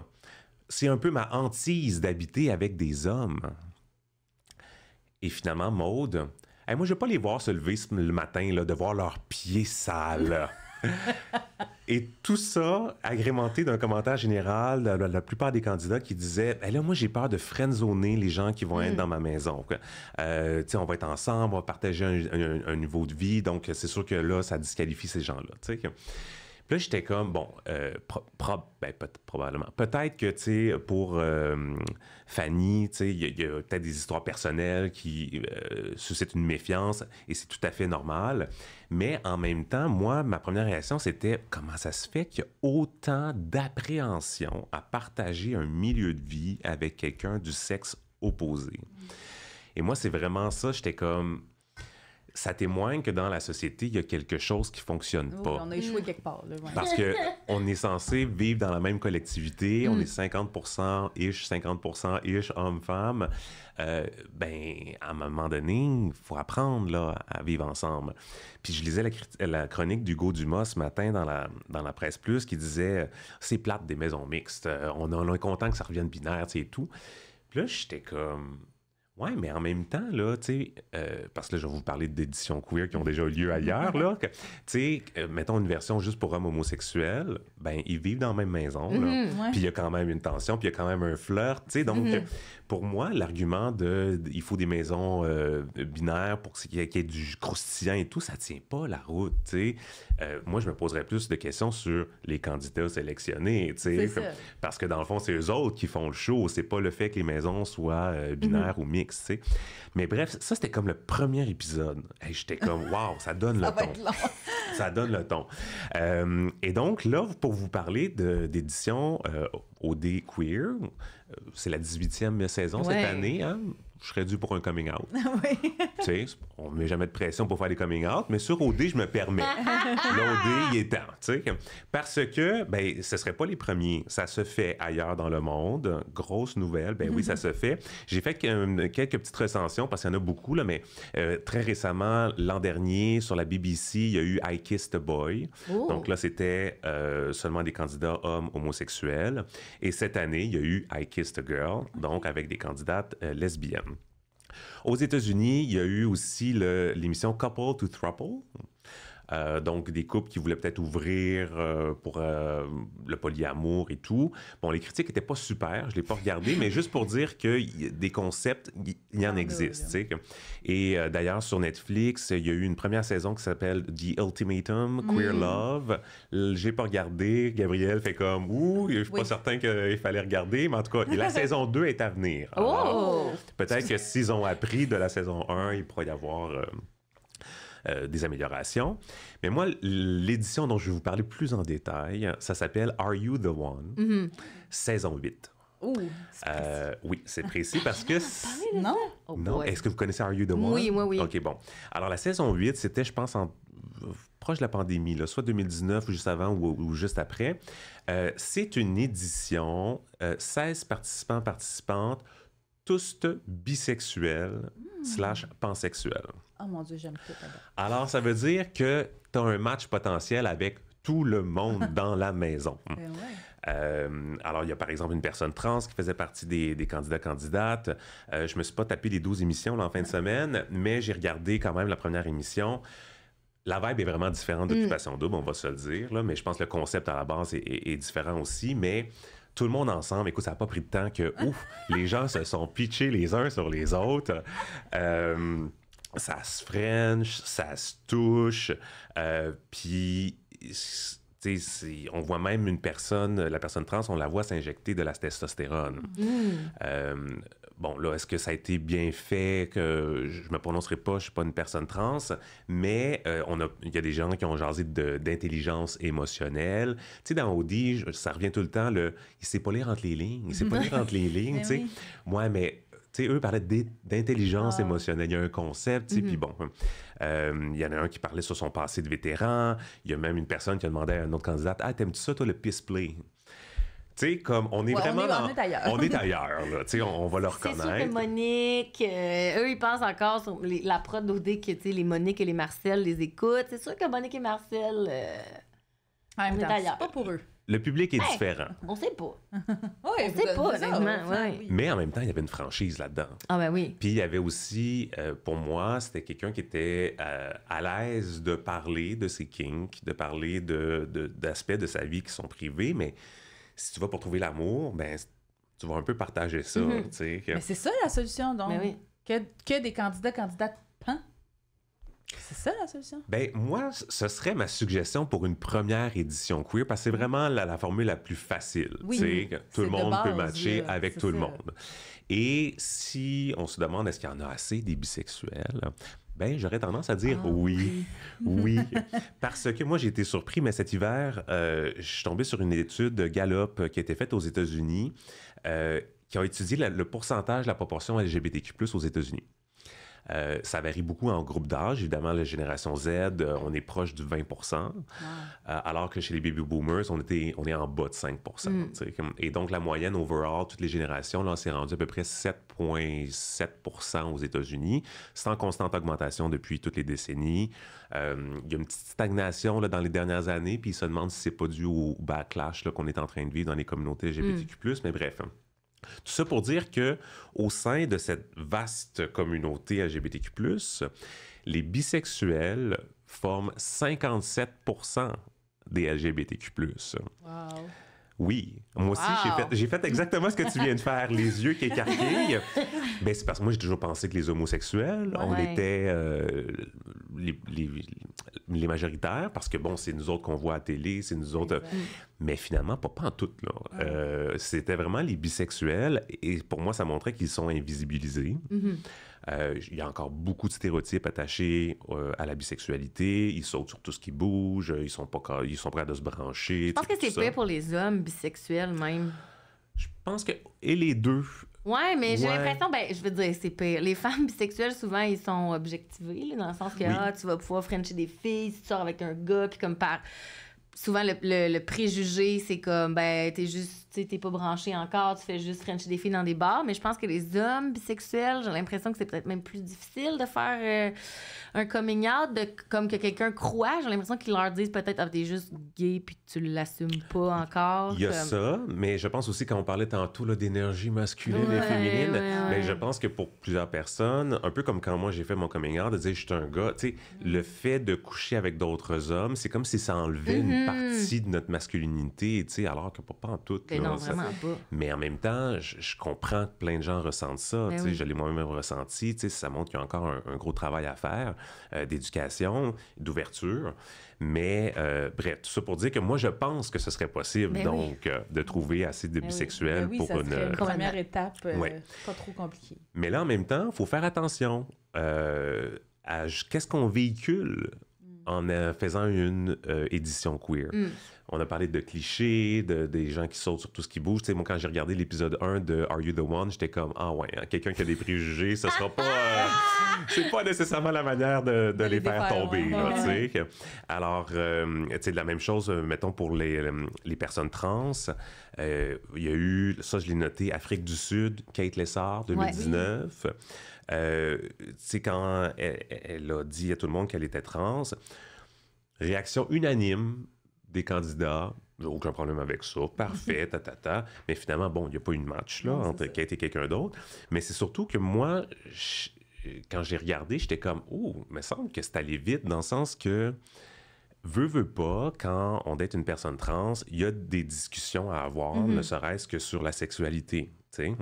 C'est un peu ma hantise d'habiter avec des hommes. Et finalement, Maude Moi, je vais pas les voir se lever le matin, là, de voir leurs pieds sales. Et tout ça agrémenté d'un commentaire général de la, plupart des candidats qui disaient là, moi, j'ai peur de friendzoner les gens qui vont être hmm. dans ma maison. Euh, on va être ensemble, on va partager un, un niveau de vie, donc c'est sûr que là, ça disqualifie ces gens-là. Puis là, j'étais comme, bon, euh, ben, probablement. Peut-être que, tu sais, pour euh, Fanny, tu sais, il y a, peut-être des histoires personnelles qui euh, suscitent une méfiance et c'est tout à fait normal. Mais en même temps, moi, ma première réaction, c'était comment ça se fait qu'il y a autant d'appréhension à partager un milieu de vie avec quelqu'un du sexe opposé? Et moi, c'est vraiment ça, j'étais comme, ça témoigne que dans la société, il y a quelque chose qui fonctionne pas. On a échoué quelque part. Parce que on est censé vivre dans la même collectivité, on mm. est 50 ish, 50 ish homme-femme. Euh, ben, à un moment donné, il faut apprendre là, à vivre ensemble. Puis je lisais la, chronique d'Hugo Dumas ce matin dans la, dans la presse plus qui disait euh, c'est plate des maisons mixtes, euh, on, on est content que ça revienne binaire, c'est tout. Puis là, j'étais comme oui, mais en même temps, là, tu sais, euh, parce que je vais vous parler d'éditions queer qui ont déjà eu lieu ailleurs, là. Tu euh, mettons une version juste pour hommes homosexuels, ben, ils vivent dans la même maison, mm-hmm, Puis il y a quand même une tension, puis il y a quand même un flirt, tu Donc, mm-hmm pour moi, l'argument de il faut des maisons euh, binaires pour qu'il y, ait du croustillant et tout, ça tient pas la route. Euh, moi, je me poserais plus de questions sur les candidats sélectionnés. parce que dans le fond, c'est eux autres qui font le show. C'est pas le fait que les maisons soient euh, mhm. binaires ou mixtes. Mais bref, ça, c'était comme le premier épisode. J'étais comme, waouh, ça donne le ton. ça donne le ton. et donc, là, pour vous parler d'édition OD Queer, c'est la 18e saison cette année, hein? je serais dû pour un coming out. oui. tu sais, on ne met jamais de pression pour faire des coming out, mais sur OD, je me permets. L'OD, il est temps, tu sais. Parce que, ben, ce ne serait pas les premiers. Ça se fait ailleurs dans le monde. Grosse nouvelle, ben oui, ça se fait. J'ai fait quelques petites recensions, parce qu'il y en a beaucoup, là, mais euh, très récemment, l'an dernier, sur la BBC, il y a eu I Kissed a Boy. Oh. Donc là, c'était euh, seulement des candidats hommes homosexuels. Et cette année, il y a eu I Kissed a Girl, donc avec des candidates euh, lesbiennes. Aux États-Unis, il y a eu aussi l'émission Couple to Thruple. Euh, donc, des couples qui voulaient peut-être ouvrir euh, pour euh, le polyamour et tout. Bon, les critiques n'étaient pas super, je ne l'ai pas regardé, mais juste pour dire que des concepts, il y, en ah, ben existe. Et d'ailleurs, sur Netflix, il y a eu une première saison qui s'appelle The Ultimatum, hmm. Queer Love. J'ai pas regardé. Gabriel fait comme, ouh, je suis pas certain qu'il fallait regarder, mais en tout cas, la saison 2 est à venir. Oh! Peut-être que s'ils ont appris de la saison 1, il pourrait y avoir. Euh, des améliorations. Mais moi, l'édition dont je vais vous parler plus en détail, ça s'appelle Are You the One, mm-hmm. saison 8. Euh, oui, c'est précis parce que... Non? Oh, non. Est-ce que vous connaissez Are You The One? Oui, oui, oui. OK, bon. Alors, la saison 8, c'était, je pense, en... proche de la pandémie, là, soit 2019 ou juste avant ou, juste après. Euh, c'est une édition, 16 participants, participantes, tous bisexuels hmm. slash pansexuels. Oh mon Dieu, j'aime tout. Alors, ça veut dire que tu as un match potentiel avec tout le monde dans la maison. Ben euh, alors, il y a par exemple une personne trans qui faisait partie des, candidats-candidates. Euh, je me suis pas tapé les 12 émissions en fin de semaine, mais j'ai regardé quand même la première émission. La vibe est vraiment différente d'Occupation mm. Double, on va se le dire, là, mais je pense que le concept à la base est, différent aussi. Mais tout le monde ensemble. Écoute, ça n'a pas pris de temps que, ouf, les gens se sont pitchés les uns sur les autres. Euh, ça se french, ça se touche, euh, tu sais, on voit même une personne, la personne trans, on la voit s'injecter de la testostérone. Mm. Euh, bon, là, est-ce que ça a été bien fait que je me prononcerai pas, je suis pas une personne trans, mais euh, il y a des gens qui ont jasé d'intelligence émotionnelle. Tu sais, dans Audi, ça revient tout le temps, le, il sait pas lire entre les lignes, il sait pas lire entre les lignes, ben tu sais. Moi, mais sais, eux parlaient d'intelligence ah. émotionnelle. Il y a un concept, puis mm-hmm. bon. Hein. Euh, il y en a un qui parlait sur son passé de vétéran. Il y a même une personne qui a demandé à un autre candidat Ah, t'aimes-tu ça, toi, le piss play tu sais, comme on est vraiment. On est, ailleurs. On est ailleurs, là. Tu sais, on, va le reconnaître. C'est Monique, euh, eux, ils pensent encore sur la prod d'OD que, les Monique et les Marcel les écoutent. C'est sûr que Monique et Marcel. Euh, est ailleurs. pas pour eux. Le public est différent. On sait pas. oui, on sait pas, honnêtement. Mais en même temps, il y avait une franchise là-dedans. Ah, ben oui. Puis il y avait aussi, euh, pour moi, c'était quelqu'un qui était euh, à l'aise de parler de ses kinks, de parler d'aspects de, sa vie qui sont privés. Mais si tu vas pour trouver l'amour, ben tu vas un peu partager ça. Mm-hmm. Mais c'est ça la solution, donc. Ben que, que des candidats, candidats. C'est ça la solution? Ben, moi, ce serait ma suggestion pour une première édition queer parce que c'est mm. vraiment la, formule la plus facile. Oui, tout le monde peut matcher avec tout le monde. Et si on se demande est-ce qu'il y en a assez des bisexuels, ben, j'aurais tendance à dire ah, oui, oui. Parce que moi, j'ai été surpris, mais cet hiver, euh, je suis tombé sur une étude Gallup euh, qui a été faite aux États-Unis, euh, qui a étudié le pourcentage, la proportion LGBTQ+, aux États-Unis. Euh, ça varie beaucoup en groupe d'âge. Évidemment, la génération Z, euh, on est proche du 20 euh, alors que chez les baby boomers, on, était, on est en bas de 5 mm. Et donc, la moyenne overall, toutes les générations, là, s'est rendu à peu près 7,7 aux États-Unis. C'est en constante augmentation depuis toutes les décennies. il y a une petite stagnation là, dans les dernières années, puis ils se demandent si n'est pas dû au backlash qu'on est en train de vivre dans les communautés LGBTQ+, mm. mais bref. Hein. Tout ça pour dire que au sein de cette vaste communauté LGBTQ+, les bisexuels forment 57 des LGBTQ+. Oui, moi aussi, j'ai fait, exactement ce que tu viens de faire, les yeux qui écarquillent. Mais ben, c'est parce que moi, j'ai toujours pensé que les homosexuels, on était euh, les, majoritaires, parce que, bon, c'est nous autres qu'on voit à la télé, c'est nous autres... Euh, mais finalement, pas, en tout, là. Euh, c'était vraiment les bisexuels, et pour moi, ça montrait qu'ils sont invisibilisés. Mm-hmm. Euh, il y a encore beaucoup de stéréotypes attachés euh, à la bisexualité. Ils sautent sur tout ce qui bouge. Ils sont pas, ils sont prêts à se brancher. Je pense que c'est pire pour les hommes bisexuels même. Je pense que et les deux. Ouais, mais j'ai l'impression, ben, je veux dire, c'est pire. Les femmes bisexuelles, souvent, ils sont objectivées, dans le sens que ah, tu vas pouvoir frencher des filles, si tu sors avec un gars, puis comme par. Souvent, le, le préjugé, c'est comme, ben, t'es juste tu t'es pas branché encore, tu fais juste French des filles dans des bars. Mais je pense que les hommes bisexuels, j'ai l'impression que c'est peut-être même plus difficile de faire euh, un coming out de comme que quelqu'un croit. J'ai l'impression qu'ils leur disent peut-être ah, t'es juste gay puis tu l'assumes pas encore. Il y a ça, mais je pense aussi quand on parlait tantôt d'énergie masculine et féminine, mais ben, je pense que pour plusieurs personnes, un peu comme quand moi j'ai fait mon coming out de dire je suis un gars, tu sais, mm. le fait de coucher avec d'autres hommes, c'est comme si ça enlevait une mm-hmm. partie de notre masculinité, tu sais, alors que pas, pas en tout. Mais, ben pas. mais en même temps, je, comprends que plein de gens ressentent ça, ben tu sais, je l'ai moi-même ressenti, tu sais, ça montre qu'il y a encore un gros travail à faire. Euh, d'éducation, d'ouverture. Mais euh, bref, tout ça pour dire que moi, je pense que ce serait possible, ben donc, euh, de trouver assez de ben bisexuels ben pour une... première étape pas trop compliquée. Mais là, en même temps, il faut faire attention à qu'est-ce qu'on véhicule mm. en faisant une édition queer. Mm. On a parlé de clichés, de, des gens qui sautent sur tout ce qui bouge. Tu sais, moi, quand j'ai regardé l'épisode 1 de Are You the One, j'étais comme, ah ouais, hein, quelqu'un qui a des préjugés, ce sera pas. Euh, c'est pas nécessairement la manière de, les, faire tomber. Alors, c'est euh, la même chose, euh, mettons, pour les, les personnes trans. Il y a eu, ça, je l'ai noté, Afrique du Sud, Kate Lessard, 2019. Tu sais, quand elle a dit à tout le monde qu'elle était trans, réaction unanime candidats, aucun problème avec ça, parfait, mhm. ta, ta, ta. Mais finalement, bon, il n'y a pas eu de match là, entre Kate et quelqu'un d'autre. Mais c'est surtout que moi, quand j'ai regardé, j'étais comme, oh, il me semble que c'est allé vite, dans le sens que, veut, veut pas, quand on date une personne trans, il y a des discussions à avoir, mhm. ne serait-ce que sur la sexualité. sais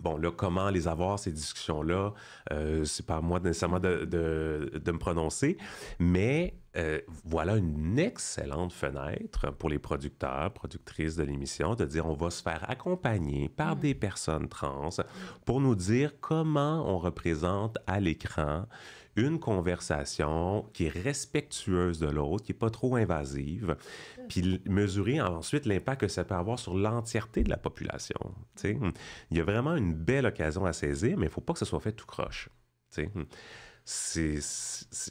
Bon, là, comment les avoir, ces discussions-là, euh, c'est pas à moi nécessairement de, de, me prononcer, mais euh, voilà une excellente fenêtre pour les producteurs, productrices de l'émission, de dire on va se faire accompagner par mmh. des personnes trans pour nous dire comment on représente à l'écran une conversation qui est respectueuse de l'autre, qui n'est pas trop invasive, puis mesurer ensuite l'impact que ça peut avoir sur l'entièreté de la population. Il y a vraiment une belle occasion à saisir, mais il ne faut pas que ce soit fait tout croche c'est,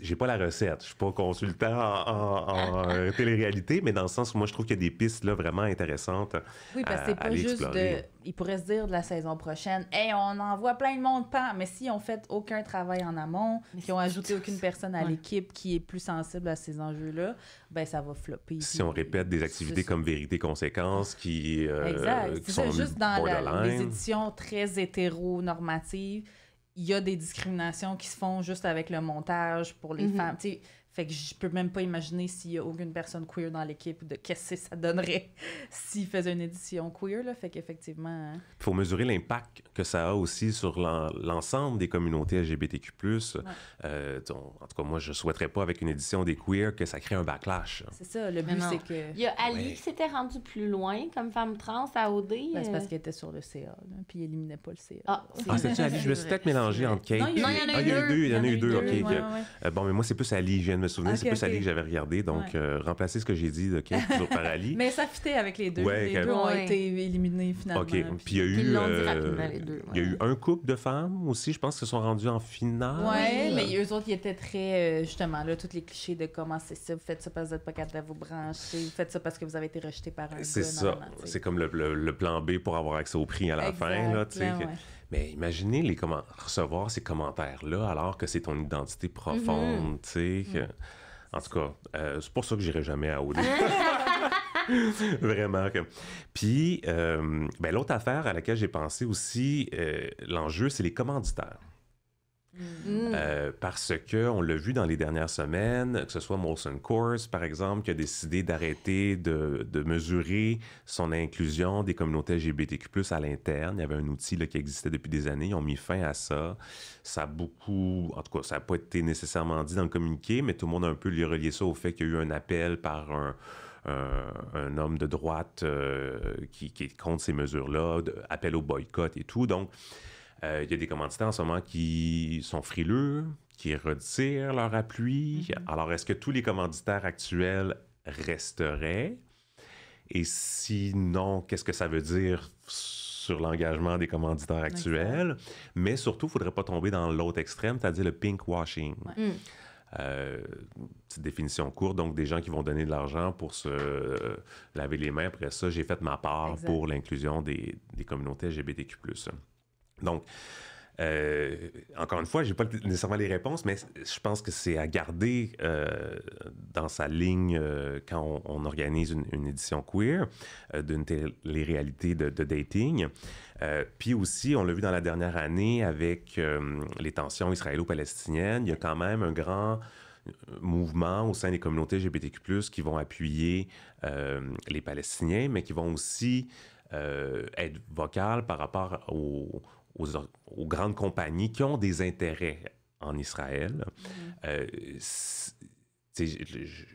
j'ai pas la recette. Je suis pas consultant en, en, télé-réalité, mais dans le sens où moi, je trouve qu'il y a des pistes là, vraiment intéressantes. Oui, parce que c'est pas juste de. Il pourrait se dire de la saison prochaine, hey, on envoie plein de monde pas, mais si on fait aucun travail en amont, qui ont ajouté aucune personne à l'équipe qui est plus sensible à ces enjeux-là, ben ça va flopper. Si on répète des activités comme vérité conséquence qui, euh, exact. qui sont juste dans la, les éditions très hétéronormatives il y a des discriminations qui se font juste avec le montage pour les mhm. femmes. Fait que je peux même pas imaginer s'il y a aucune personne queer dans l'équipe, de qu'est-ce que ça donnerait s'il faisait une édition queer, là. Fait qu'effectivement... Hein. Il faut mesurer l'impact que ça a aussi sur l'ensemble des communautés LGBTQ+. Euh, en tout cas, moi, je souhaiterais pas, avec une édition des queers que ça crée un backlash. C'est ça, le but, c'est que... Il y a Ali qui s'était rendu plus loin comme femme trans à OD. Ben, c'est euh. parce qu'elle était sur le CA, puis il éliminait pas le CA. Ah, ah Ali? Je me suis peut-être mélangé entre Kate... Non, ah, il y, en a eu deux. Il y en a eu deux, OK. Euh, bon, mais moi, c'est plus Ali, souvenir, okay, c'est plus okay. que j'avais regardé. Donc, remplacez euh, remplacer ce que j'ai dit de toujours par Mais ça fitait avec les deux. les deux ont été éliminés finalement. OK. Puis, euh, il y a eu. y a eu un couple de femmes aussi, je pense, qui se sont rendues en finale. Oui, mais eux autres, ils étaient très. Euh, justement, là, tous les clichés de comment c'est ça. Vous faites ça parce que vous n'êtes pas capable de vous brancher. Vous faites ça parce que vous avez été rejeté par un. C'est ça. C'est comme le, plan B pour avoir accès au prix à la fin. Là, mais imaginez les recevoir ces commentaires-là alors que c'est ton identité profonde, mm-hmm. tu sais. Mm. En tout cas, euh, c'est pour ça que j'irai jamais à Audi. Vraiment. Puis, euh, ben, l'autre affaire à laquelle j'ai pensé aussi, euh, l'enjeu, c'est les commanditaires. Mm. Euh, parce que on l'a vu dans les dernières semaines, que ce soit Molson Coors, par exemple, qui a décidé d'arrêter de, de, mesurer son inclusion des communautés LGBTQ+, à l'interne. Il y avait un outil là, qui existait depuis des années. Ils ont mis fin à ça. Ça a beaucoup... En tout cas, ça n'a pas été nécessairement dit dans le communiqué, mais tout le monde a un peu lié ça au fait qu'il y a eu un appel par un... un homme de droite euh, qui, qui compte ces mesures-là, appel au boycott et tout. Donc, euh, il y a des commanditaires en ce moment qui sont frileux, qui retirent leur appui. Mhm. Alors, est-ce que tous les commanditaires actuels resteraient? Et sinon, qu'est-ce que ça veut dire sur l'engagement des commanditaires actuels? Mais surtout, il ne faudrait pas tomber dans l'autre extrême, c'est-à-dire le pink washing. Mm. Euh, petite définition courte, donc des gens qui vont donner de l'argent pour se laver les mains. Après ça, j'ai fait ma part pour l'inclusion des, des, communautés LGBTQ. Donc, euh, encore une fois, j'ai pas nécessairement les réponses, mais je pense que c'est à garder euh, dans sa ligne euh, quand on, organise une, édition queer d'une les réalités de, dating. puis aussi, on l'a vu dans la dernière année avec les tensions israélo-palestiniennes, il y a quand même un grand mouvement au sein des communautés LGBTQ+, qui vont appuyer les Palestiniens, mais qui vont aussi être vocales par rapport aux aux, grandes compagnies qui ont des intérêts en Israël. Mhm. Euh,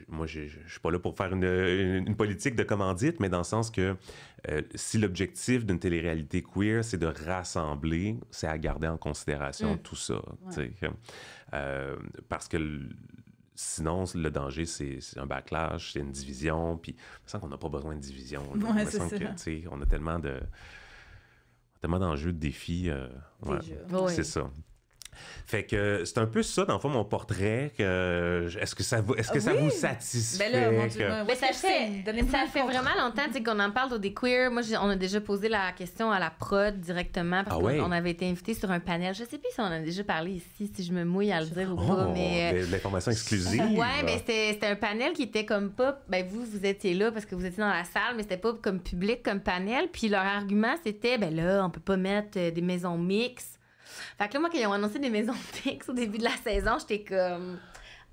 moi, je ne suis pas là pour faire une, politique de commandite, mais dans le sens que euh, si l'objectif d'une télé-réalité queer, c'est de rassembler, c'est à garder en considération mm. tout ça. Euh, parce que sinon, le danger, c'est un backlash, c'est une division, puis sens qu'on n'a pas besoin de division. on a tellement de tellement d'enjeux, de défis. Euh, ouais, c'est ça. Fait que c'est un peu ça, dans le fond, mon portrait. est-ce que ça vous, satisfait? ça fait, ça vraiment longtemps qu'on en parle des queer. Moi, on a déjà posé la question à la prod directement parce ah avait été invité sur un panel. Je sais plus si on en a déjà parlé ici, si je me mouille à le dire ou pas, mais oh, euh, l'information exclusive. Ouais, mais c'était, un panel qui était comme pas. Ben vous, vous étiez là parce que vous étiez dans la salle, mais c'était pas comme public comme panel. Puis leur argument c'était, ben là, on peut pas mettre euh, des maisons mixtes fait que là, moi, quand ils ont annoncé des maisons fixes au début de la saison, j'étais comme.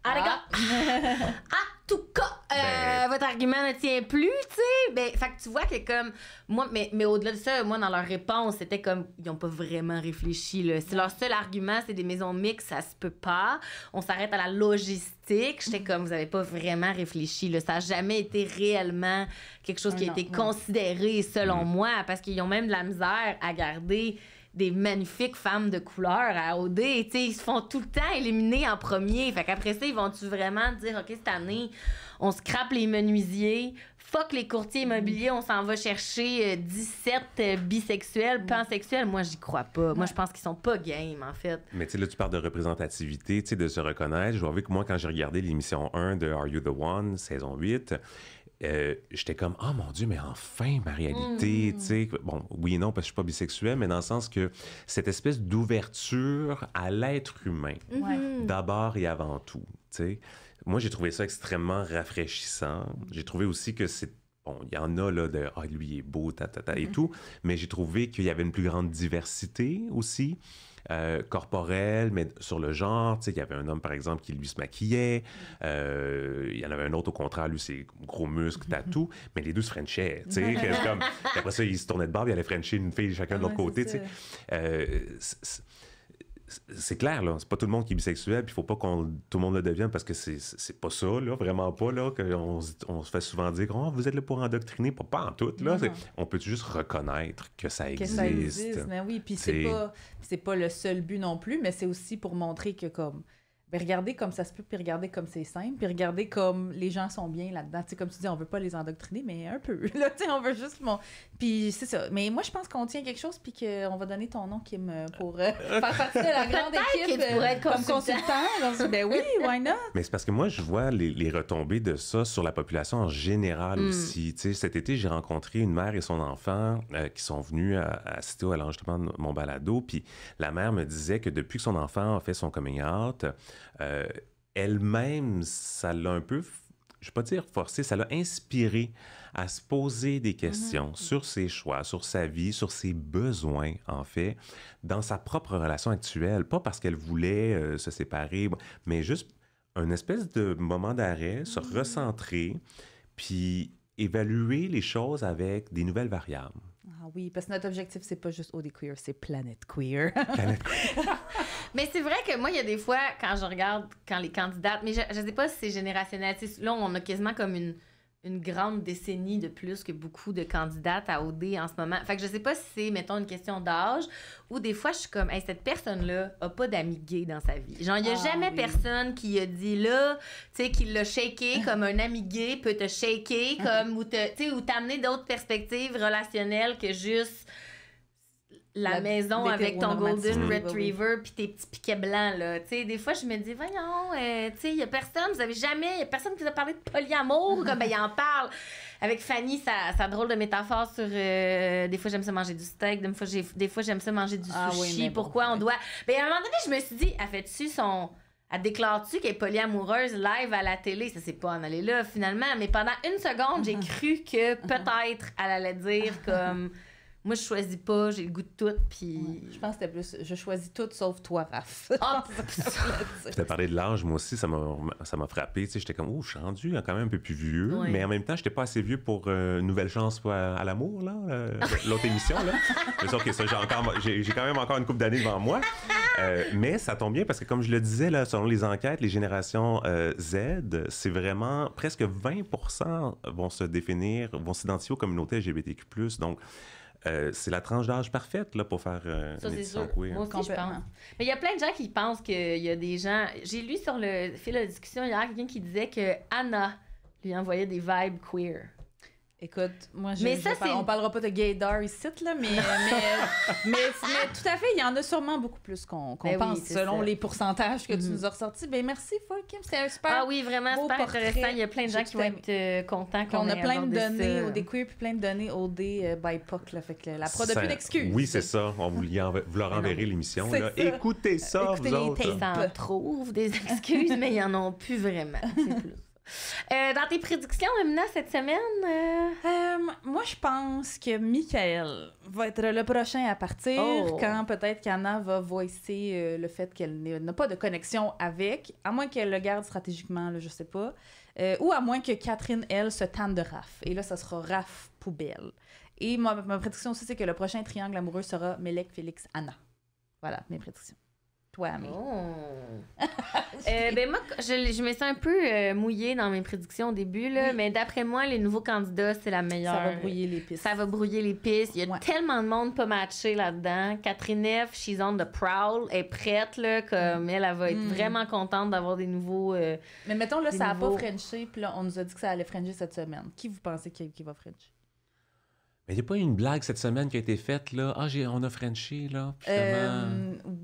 Ah, les gars! Ah. en tout cas, euh, ben. votre argument ne tient plus, tu sais. Ben, fait que tu vois que comme. Moi, mais, mais au-delà de ça, moi, dans leur réponse, c'était comme. Ils n'ont pas vraiment réfléchi, là. C'est leur seul argument, c'est des maisons mixtes, ça se peut pas. On s'arrête à la logistique. J'étais comme, vous n'avez pas vraiment réfléchi, là. Ça n'a jamais été réellement quelque chose qui a été considéré, selon mm. moi, parce qu'ils ont même de la misère à garder des magnifiques femmes de couleur à OD. ils se font tout le temps éliminer en premier. Fait qu'après ça, ils vont-tu vraiment dire, OK, cette année, on scrape les menuisiers, fuck les courtiers immobiliers, on s'en va chercher 17 euh, euh, bisexuels, mm. pansexuels. Moi, j'y crois pas. Moi, je pense qu'ils sont pas game, en fait. Mais tu sais, là, tu parles de représentativité, tu sais, de se reconnaître. Je vois que moi, quand j'ai regardé l'émission 1 de Are You the One, saison 8, euh, j'étais comme, oh mon Dieu, mais enfin, ma réalité, mm. tu sais. Bon, oui et non, parce que je suis pas bisexuel, mais dans le sens que cette espèce d'ouverture à l'être humain, mm-hmm. d'abord et avant tout, tu sais. Moi, j'ai trouvé ça extrêmement rafraîchissant. J'ai trouvé aussi que c'est Bon, il y en a là de ah lui il est beau ta et mm. tout, mais j'ai trouvé qu'il y avait une plus grande diversité aussi. Euh, corporel mais sur le genre. tu sais Il y avait un homme, par exemple, qui lui se maquillait. Euh, il y en avait un autre, au contraire, lui, ses gros muscles, tatou. Mais les deux se frenchaient. Tu comme, après ça, ils se tournaient de barbe, ils allaient frencher une fille chacun de ah l'autre côté. tu sais euh, c'est clair, là. C'est pas tout le monde qui est bisexuel, puis faut pas qu'on tout le monde le devienne parce que c'est pas ça, là. Vraiment pas, là. qu'on on se fait souvent dire, oh, vous êtes là pour endoctriner. Pas, pas en tout, là. On peut juste reconnaître que ça existe. Que ça existe, mais oui. Puis c'est pas le seul but non plus, mais c'est aussi pour montrer que, comme, ben, regardez comme ça se peut, puis regardez comme c'est simple, puis regardez comme les gens sont bien là-dedans. Tu sais, comme tu dis, on veut pas les endoctriner, mais un peu. Là, tu sais, on veut juste Puis c'est ça. Mais moi, je pense qu'on tient quelque chose, puis qu'on va donner ton nom, Kim, pour euh, euh, faire partie de la grande équipe être euh, comme consultant. ben oui, why not? Mais c'est parce que moi, je vois les, retombées de ça sur la population en général mm. aussi. Tu sais, cet été, j'ai rencontré une mère et son enfant qui sont venus à à, Cité à l'enregistrement de mon balado, puis la mère me disait que depuis que son enfant a fait son coming out, euh, elle-même, ça l'a un peu, je ne vais pas dire forcé, ça l'a inspiré à se poser des questions mhm. sur ses choix, sur sa vie, sur ses besoins, en fait, dans sa propre relation actuelle. Pas parce qu'elle voulait euh, se séparer, mais juste un espèce de moment d'arrêt, se mhm. recentrer, puis évaluer les choses avec des nouvelles variables. Ah oui, parce que notre objectif, c'est pas juste OD Queer, c'est Planète Queer. Planète Queer. mais c'est vrai que moi, il y a des fois, quand je regarde, quand les candidates, mais je, je sais pas si c'est générationnel, là, on a quasiment comme une une grande décennie de plus que beaucoup de candidates à OD en ce moment. Fait que je sais pas si c'est, mettons, une question d'âge ou des fois, je suis comme, cette personne-là a pas d'amis gays dans sa vie. Genre, il y a ah jamais personne qui a dit là, tu sais, qu'il l'a shaké comme un ami gay peut te shaker comme, ou te, ou t'amener d'autres perspectives relationnelles que juste la, maison avec ton golden retriever puis tes petits piquets blancs là des fois je me dis voyons euh, tu il y a personne vous avez jamais y a personne qui vous a parlé de polyamour comme ben il en parle avec Fanny sa, drôle de métaphore sur euh, des fois j'aime ça manger du steak des fois des fois j'aime ça manger du ah sushi pourquoi on doit ben à un moment donné je me suis dit elle fait-tu son elle déclare-tu qu'elle est polyamoureuse live à la télé? Ça, c'est pas en aller là, finalement. Mais pendant une seconde, j'ai cru que peut-être elle allait dire comme moi, je choisis pas, j'ai le goût de tout, puis... Je pense que c'était plus « je choisis tout sauf toi, Raph ah, Je t'ai parlé de l'âge, moi aussi, ça m'a frappé. Tu j'étais comme « oh, je suis rendu hein, quand même un peu plus vieux mais en même temps, j'étais pas assez vieux pour euh, Nouvelle chance à, l'amour », euh, l'autre émission, là. Mais que ça, j'ai quand même encore une couple d'années devant moi. Euh, mais ça tombe bien parce que, comme je le disais, là, selon les enquêtes, les générations Z, c'est vraiment presque 20 vont se définir, vont s'identifier aux communautés LGBTQ+. Donc, euh, c'est la tranche d'âge parfaite pour faire des euh, ça, queer. Moi je pense. Mais il y a plein de gens qui pensent qu'il y a des gens... J'ai lu sur le fil de discussion hier quelqu'un qui disait que Anna lui envoyait des vibes queer. Écoute, moi, je, mais ça, on parlera pas de gaydar ici, là, mais, mais, mais, tout à fait, il y en a sûrement beaucoup plus qu'on ben pense, oui, selon les pourcentages que tu mm-hmm. nous as ressortis. Ben merci, fucking, Kim, c'était un super Ah oui, vraiment, super portrait. intéressant. Il y a plein de gens qui vont être euh, contents qu'on ait On a plein de données au Queer, puis plein de données au dé euh, by là, fait que la prod n'a plus d'excuses. Oui, c'est ça, on vous, leur ben enverrez l'émission. Écoutez ça, Écoutez vous les autres. Ils en trouvent des excuses, mais ils en ont plus vraiment, c'est plus... Euh, dans tes prédictions, maintenant cette semaine? Euh, euh, moi, je pense que Michael va être le prochain à partir oh. quand peut-être qu'Anna va voicer le fait qu'elle n'a pas de connexion avec, à moins qu'elle le garde stratégiquement, je je sais pas. ou à moins que Catherine, elle, se tente de Raph. Et là, ça sera Raph poubelle. Et moi ma prédiction aussi, c'est que le prochain triangle amoureux sera Melek, Félix, Anna. Voilà, mes prédictions toi, mais. Oh. Euh, ben, moi, je, me sens un peu euh, mouillée dans mes prédictions au début, mais d'après moi, les nouveaux candidats, c'est la meilleure. Ça va brouiller les pistes. Ça va brouiller les pistes. Il y a tellement de monde pas matché là-dedans. Catherine F, she's on the prowl, est prête, là, comme mm. elle, va être mm. vraiment contente d'avoir des nouveaux. Euh, mais mettons, là, ça n'a pas Frenché, puis là, on nous a dit que ça allait Frencher cette semaine. Qui vous pensez qui, va Frencher? Mais il n'y a pas une blague cette semaine qui a été faite, là. Ah, on a Frenché, là.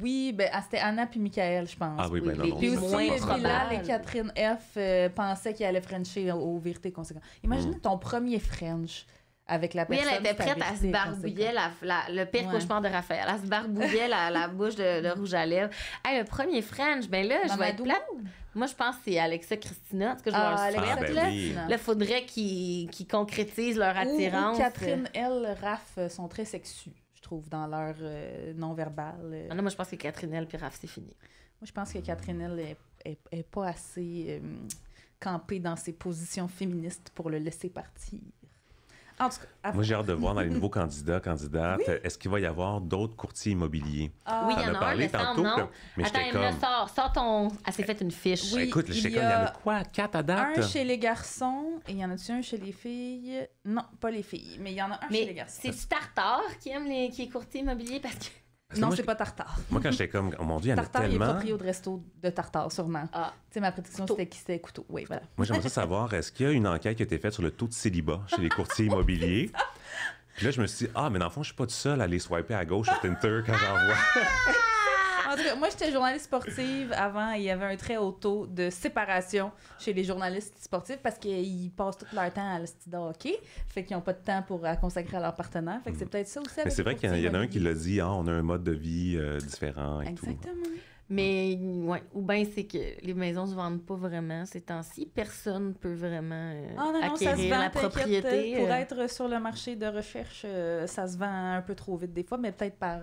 Oui, ben, ah, c'était Anna puis Michael, je pense. Ah oui, ben, oui. ben non, Puis aussi, euh, Bilal et Catherine F euh, pensaient qu'ils allaient Frencher aux vérités conséquentes. Imagine mm. ton premier French avec la personne. Oui, elle était prête à se barbouiller la, le pire cauchemar de Raphaël. Elle se barbouillait la, la, bouche de, rouge à lèvres. Hey, le premier French, ben là, je vais être plate. Moi, je pense que c'est Alexa Christina. En que je vais vois ah, Le ah, ben faudrait qu'ils concrétisent leur attirance. Catherine, elle, Raph euh, sont très sexus dans leur euh, non-verbal. Euh. Ah non, moi, je pense que Catherine Elle puis Raph, c'est fini. Moi, je pense que Catherine Elle est, pas assez euh, campée dans ses positions féministes pour le laisser partir. En tout cas, Moi, j'ai hâte de voir dans les nouveaux candidats, candidates, est-ce qu'il va y avoir d'autres courtiers immobiliers? Ah. Oui, il y en a parlé tantôt. Mais Attends, elle sort, ton... Elle s'est faite une fiche. Ben, écoute, il y, y, a... y, en a quoi? Quatre à date? Un chez les garçons et il y en a-tu un chez les filles? Non, pas les filles, mais il y en a un chez les garçons. C'est starter qui aime les... qui est courtier immobilier parce que... Non, c'est pas Tartare. Moi, quand j'étais comme, oh mon Dieu, il y a tellement... Tartare, il de resto de Tartare, sûrement. Ah. Tu sais, ma prédiction, c'était qui c'était Couteau. Oui, voilà. Moi, j'aimerais ça savoir, est-ce qu'il y a une enquête qui a été faite sur le taux de célibat chez les courtiers immobiliers? Puis là, je me suis dit, ah, mais dans le fond, je suis pas du seul à aller swiper à gauche sur Tinder quand j'en vois. moi, j'étais journaliste sportive avant. Il y avait un très haut taux de séparation chez les journalistes sportifs parce qu'ils passent tout leur temps à le hockey. Fait qu'ils n'ont pas de temps pour consacrer à leur partenaire. Fait que c'est mm. peut-être ça aussi. C'est vrai qu'il y, en a un qui l'a dit hein, on a un mode de vie euh, différent. Exactement. Mais, ou bien c'est que les maisons se vendent pas vraiment ces temps-ci. Personne ne peut vraiment euh, ah, non, ça se vend, la propriété. Pour euh. être sur le marché de recherche, ça se vend un peu trop vite des fois, mais peut-être par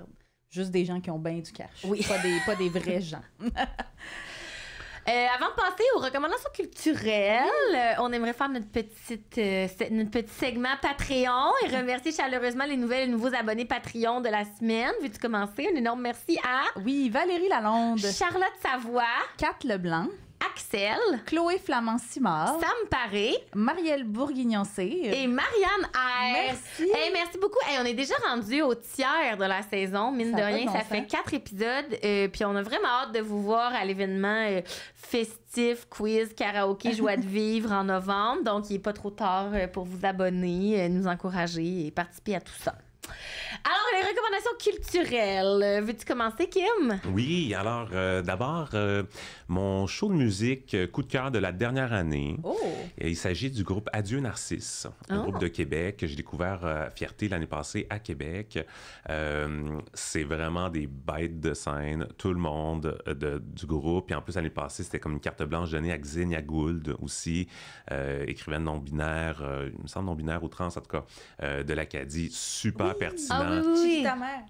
Juste des gens qui ont bien du cash. Oui. Pas des, pas des vrais gens. Euh, avant de passer aux recommandations culturelles, euh, on aimerait faire notre, petite, euh, notre petit segment Patreon et remercier chaleureusement les nouvelles nouveaux abonnés Patreon de la semaine. Veux-tu commencer? Un énorme merci à... Oui, Valérie Lalonde. Charlotte Savoie. Kat Leblanc. Axel, Chloé Flamand-Simard, Sam Paré, Marielle bourguignon et Marianne Aire. Merci. Eh, merci beaucoup. Eh, on est déjà rendu au tiers de la saison, mine de rien. ça fait quatre épisodes. Euh, puis on a vraiment hâte de vous voir à l'événement euh, festif, quiz, karaoké, joie de vivre en novembre. Donc, il n'est pas trop tard euh, pour vous abonner, nous encourager et participer à tout ça. Alors, recommandations culturelles. Euh, veux-tu commencer, Kim? Oui, alors euh, d'abord, euh, mon show de musique coup de cœur de la dernière année. Oh! Il s'agit du groupe Adieu Narcisse, un groupe de ah! Québec que j'ai découvert Fierté l'année passée à Québec. c'est vraiment des bêtes de scène, tout le monde du groupe. et en plus, l'année passée, c'était comme une carte blanche donnée à Xenia Gould aussi, écrivaine non-binaire, il me semble non-binaire ou trans en tout cas, de l'Acadie. Super pertinent. Ah Itamar.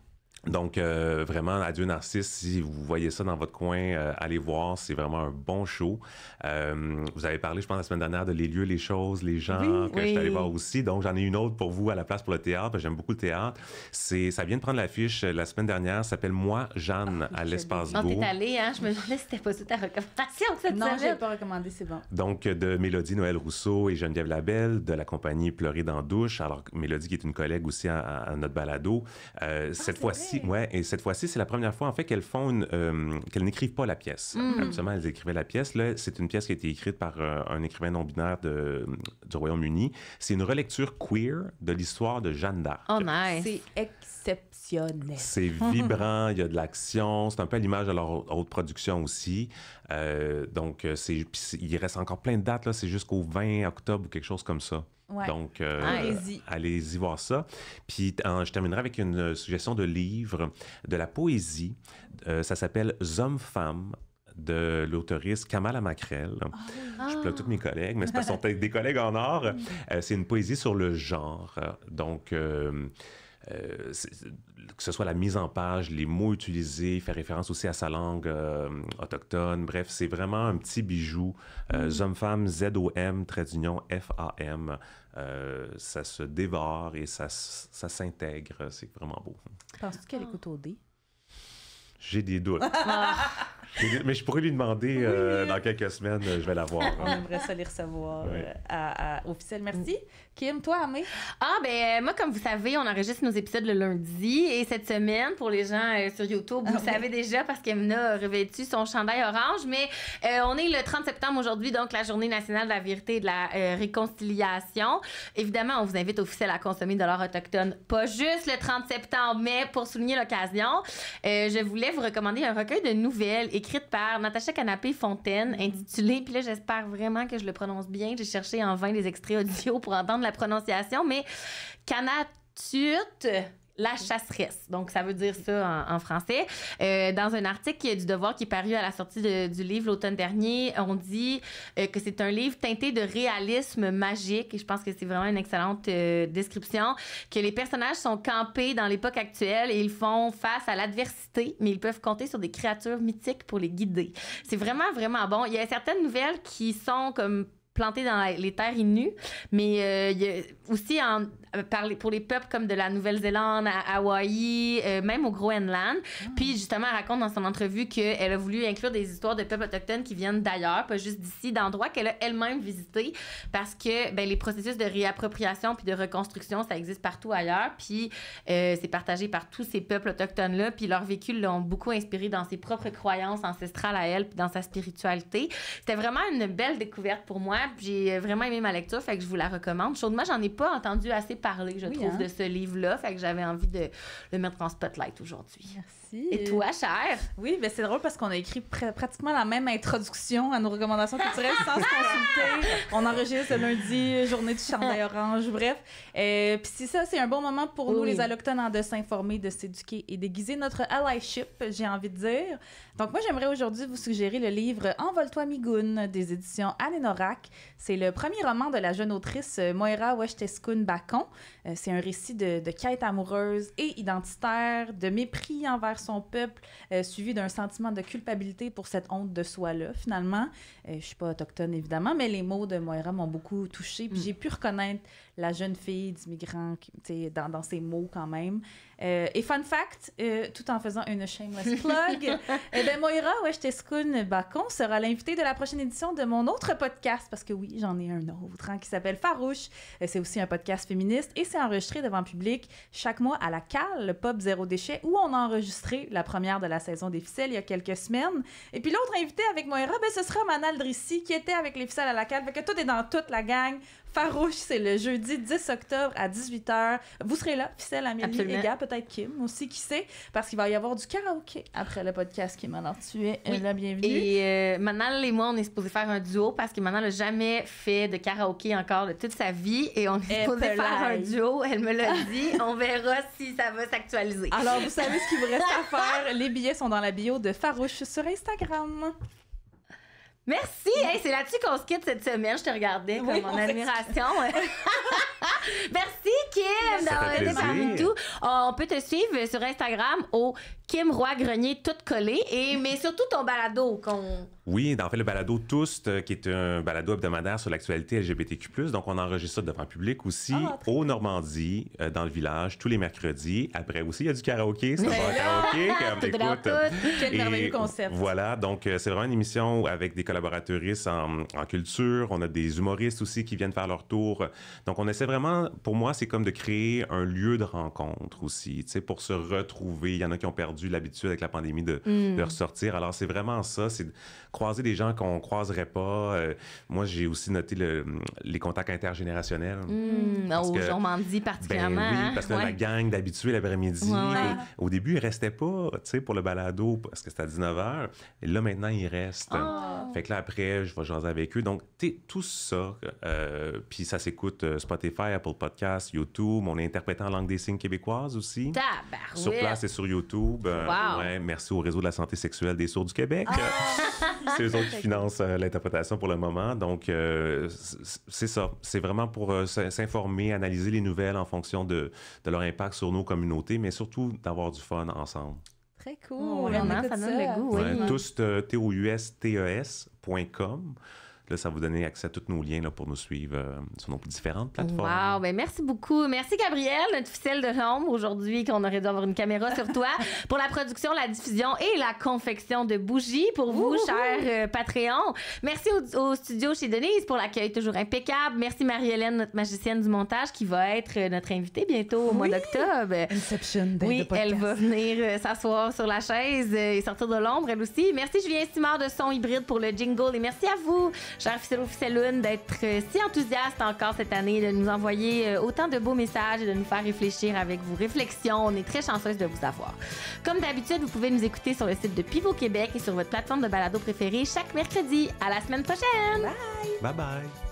Donc, euh, vraiment, Adieu Narcisse, si vous voyez ça dans votre coin, euh, allez voir, c'est vraiment un bon show. Euh, vous avez parlé, je pense, la semaine dernière de Les lieux, les choses, les gens, que je suis allé voir aussi. Donc, j'en ai une autre pour vous à la place pour le théâtre, j'aime beaucoup le théâtre. C'est, ça vient de prendre l'affiche la semaine dernière, ça s'appelle Moi, Jeanne, ah, à l'Espace ah, Beau. Non, t'es allé, hein? Je me demandais si pas pas ta recommandation cette non, semaine. Non, pas recommandé, c'est bon. Donc, de Mélodie Noël Rousseau et Geneviève Labelle, de la compagnie Pleurer dans douche. Alors, Mélodie qui est une collègue aussi à, notre balado. Ah, cette fois-ci, oui, ouais, et cette fois-ci, c'est la première fois en fait qu'elles font euh, n'écrivent pas la pièce. Mm. Absolument, elles écrivaient la pièce. Là, c'est une pièce qui a été écrite par euh, un écrivain non binaire de, du Royaume-Uni. C'est une relecture queer de l'histoire de Jeanne d'Arc. Oh nice, c'est exceptionnel. C'est vibrant, il y a de l'action, c'est un peu l'image de leur autre production aussi. Euh, donc, euh, c'est, il reste encore plein de dates, là, c'est jusqu'au 20 octobre ou quelque chose comme ça. Donc, euh, allez-y. allez-y voir ça. Puis, je terminerai avec une suggestion de livre de la poésie. ça s'appelle Hommes-Femmes de l'autoriste Kamala Macrel. Ah je plaide tous mes ah. collègues, mais c'est pas sont des collègues en or. c'est une poésie sur le genre. Donc, euh, que ce soit la mise en page, les mots utilisés, faire référence aussi à sa langue euh, autochtone. Bref, c'est vraiment un petit bijou. Euh, Hommes-Femmes, Z-O-M, trait d'union, F-A-M. Euh, ça se dévore et ça, ça s'intègre. C'est vraiment beau. Penses-tu qu'elle écoute au dé? J'ai des doutes. Ah. Mais je pourrais lui demander euh, dans quelques semaines, euh, je vais la voir. Hein. On aimerait ça les recevoir euh, à, officiel. Merci. Mm. Kim, toi, Amé? Ah, ben, moi, comme vous savez, on enregistre nos épisodes le lundi. Et cette semaine, pour les gens sur YouTube, vous ah, le savez déjà parce qu'Emna a revêtu son chandail orange. Mais on est le 30 septembre aujourd'hui, donc la Journée nationale de la vérité et de la réconciliation. Évidemment, on vous invite officiel à consommer de l'or autochtone, pas juste le 30 septembre, mais pour souligner l'occasion, je voulais vous recommander un recueil de nouvelles et écrite par Natacha Canapé-Fontaine, mm-hmm. intitulée, puis là, j'espère vraiment que je le prononce bien. J'ai cherché en vain des extraits audio pour entendre la prononciation, mais Canatute la chasseresse, donc ça veut dire ça en, français. Euh, dans un article du Devoir qui est paru à la sortie du livre l'automne dernier, on dit euh, que c'est un livre teinté de réalisme magique, et je pense que c'est vraiment une excellente euh, description, que les personnages sont campés dans l'époque actuelle et ils font face à l'adversité, mais ils peuvent compter sur des créatures mythiques pour les guider. C'est vraiment, vraiment bon. Il y a certaines nouvelles qui sont comme plantées dans les terres innues, mais aussi en, euh, pour les peuples comme de la Nouvelle-Zélande, à Hawaï, euh, même au Groenland. Ah. Puis justement, elle raconte dans son entrevue qu'elle a voulu inclure des histoires de peuples autochtones qui viennent d'ailleurs, pas juste d'ici, d'endroits qu'elle a elle-même visités, parce que ben, les processus de réappropriation puis de reconstruction, ça existe partout ailleurs. Puis euh, c'est partagé par tous ces peuples autochtones-là, puis leur vécu l'ont beaucoup inspiré dans ses propres croyances ancestrales à elle, puis dans sa spiritualité. C'était vraiment une belle découverte pour moi. Puis J'ai vraiment aimé ma lecture, fait que je vous la recommande. Chaudement, j'en ai pas entendu assez parler, je trouve, hein. de ce livre-là. Fait que j'avais envie de le mettre en spotlight aujourd'hui. Merci. Et toi, chère? Oui, mais ben, c'est drôle parce qu'on a écrit pratiquement la même introduction à nos recommandations culturelles sans se consulter. On enregistre ce lundi, journée du chandail orange, bref. et euh, Puis si ça, c'est un bon moment pour nous, les allochtones, de s'informer, de s'éduquer et déguiser notre allyship, j'ai envie de dire. Donc, moi, j'aimerais aujourd'hui vous suggérer le livre Envole-toi Migoun des éditions Anne Norak. C'est le premier roman de la jeune autrice euh, Moira Westeskun Bacon. Euh, c'est un récit de, quête amoureuse et identitaire, de mépris envers son peuple, euh, suivi d'un sentiment de culpabilité pour cette honte de soi-là, finalement. je suis pas autochtone, évidemment, mais les mots de Moira m'ont beaucoup touchée. Puis hmm. j'ai pu reconnaître la jeune fille d'immigrant, dans, dans ses mots quand même. Euh, et fun fact, euh, tout en faisant une shameless plug, et eh ben Moira Bacon sera l'invitée de la prochaine édition de mon autre podcast, parce que oui, j'en ai un autre, hein, qui s'appelle Farouche. Euh, c'est aussi un podcast féministe et c'est enregistré devant public chaque mois à la CAL, le pub Zéro Déchet, où on a enregistré la première de la saison des ficelles il y a quelques semaines. Et puis l'autre invité avec Moira, ben, ce sera Manal Drissi, qui était avec les ficelles à la CAL. Fait que tout est dans toute la gang. Farouche, c'est le jeudi 10 octobre à 18h. Vous serez là, Ficelle, Amélie, Absolument. peut-être Kim aussi, qui sait, parce qu'il va y avoir du karaoké après le podcast qui Alors, tu tué. Euh, oui. la bienvenue. Et euh, maintenant, Manal et moi, on est supposé faire un duo parce que Manal n'a jamais fait de karaoké encore de toute sa vie et on est supposé faire un duo. Elle me l'a dit. on verra si ça va s'actualiser. Alors, vous savez ce qu'il vous reste à faire. Les billets sont dans la bio de Farouche sur Instagram. Merci! Hey, c'est là-dessus qu'on se quitte cette semaine. Je te regardais mon comme admiration. Merci, Kim, ah, On peut te suivre sur Instagram au Kim Roy Grenier tout collé et mais surtout ton balado qu'on Oui, en fait le balado tous euh, qui est un balado hebdomadaire sur l'actualité LGBTQ+, donc on enregistre ça devant public aussi ah, au Normandie euh, dans le village tous les mercredis. Après aussi il y a du karaoké, c'est un karaoké comme écoute. Quel merveilleux concept. Voilà, donc euh, c'est vraiment une émission avec des collaboratrices en, culture, on a des humoristes aussi qui viennent faire leur tour. Donc on essaie vraiment pour moi c'est comme de créer un lieu de rencontre aussi, tu sais pour se retrouver, il y en a qui ont perdu perdu l'habitude avec la pandémie de, mm. ressortir. Alors, c'est vraiment ça, c'est de croiser des gens qu'on croiserait pas. Euh, moi, j'ai aussi noté les contacts intergénérationnels. Mm. mm. Parce oh, particulièrement. Ben oui, hein? parce que la gang d'habitués l'après-midi, au, début, ils restaient pas, pour le balado, parce que c'était à 19h. Et là, maintenant, ils restent. Ah. Fait que là, après, je vais jaser avec eux. Donc, tout ça, euh, puis ça s'écoute euh, Spotify, Apple Podcasts, YouTube. On est en langue des signes québécoise aussi. Sur place et sur YouTube. Euh, ouais, merci au Réseau de la santé sexuelle des sourds du Québec. Ah. c'est eux qui financent euh, l'interprétation pour le moment. Donc, euh, c'est ça. C'est vraiment pour s'informer, analyser les nouvelles en fonction de, leur impact sur nos communautés, mais surtout d'avoir du fun ensemble. Très cool. Oh, vraiment, ça donne le goût. Là, ça vous donner accès à tous nos liens là, pour nous suivre euh, sur nos différentes plateformes. Wow, ben merci beaucoup. Merci Gabriel, notre ficelle de l'ombre aujourd'hui, qu'on aurait dû avoir une caméra sur toi pour la production, la diffusion et la confection de bougies pour vous, chers euh, Patreon. Merci au, studio chez Denise pour l'accueil toujours impeccable. Merci Marie-Hélène, notre magicienne du montage, qui va être euh, notre invitée bientôt au mois d'octobre. Inception, oui, elle va venir s'asseoir sur la chaise et sortir de l'ombre, elle aussi. Merci Julien Simard de Son Hybride pour le jingle et merci à vous Cher Ficelloun, d'être euh, si enthousiaste encore cette année, de nous envoyer euh, autant de beaux messages et de nous faire réfléchir avec vos réflexions. On est très chanceuse de vous avoir. Comme d'habitude, vous pouvez nous écouter sur le site de Pivot Québec et sur votre plateforme de balado préférée chaque mercredi. À la semaine prochaine! Bye! Bye bye!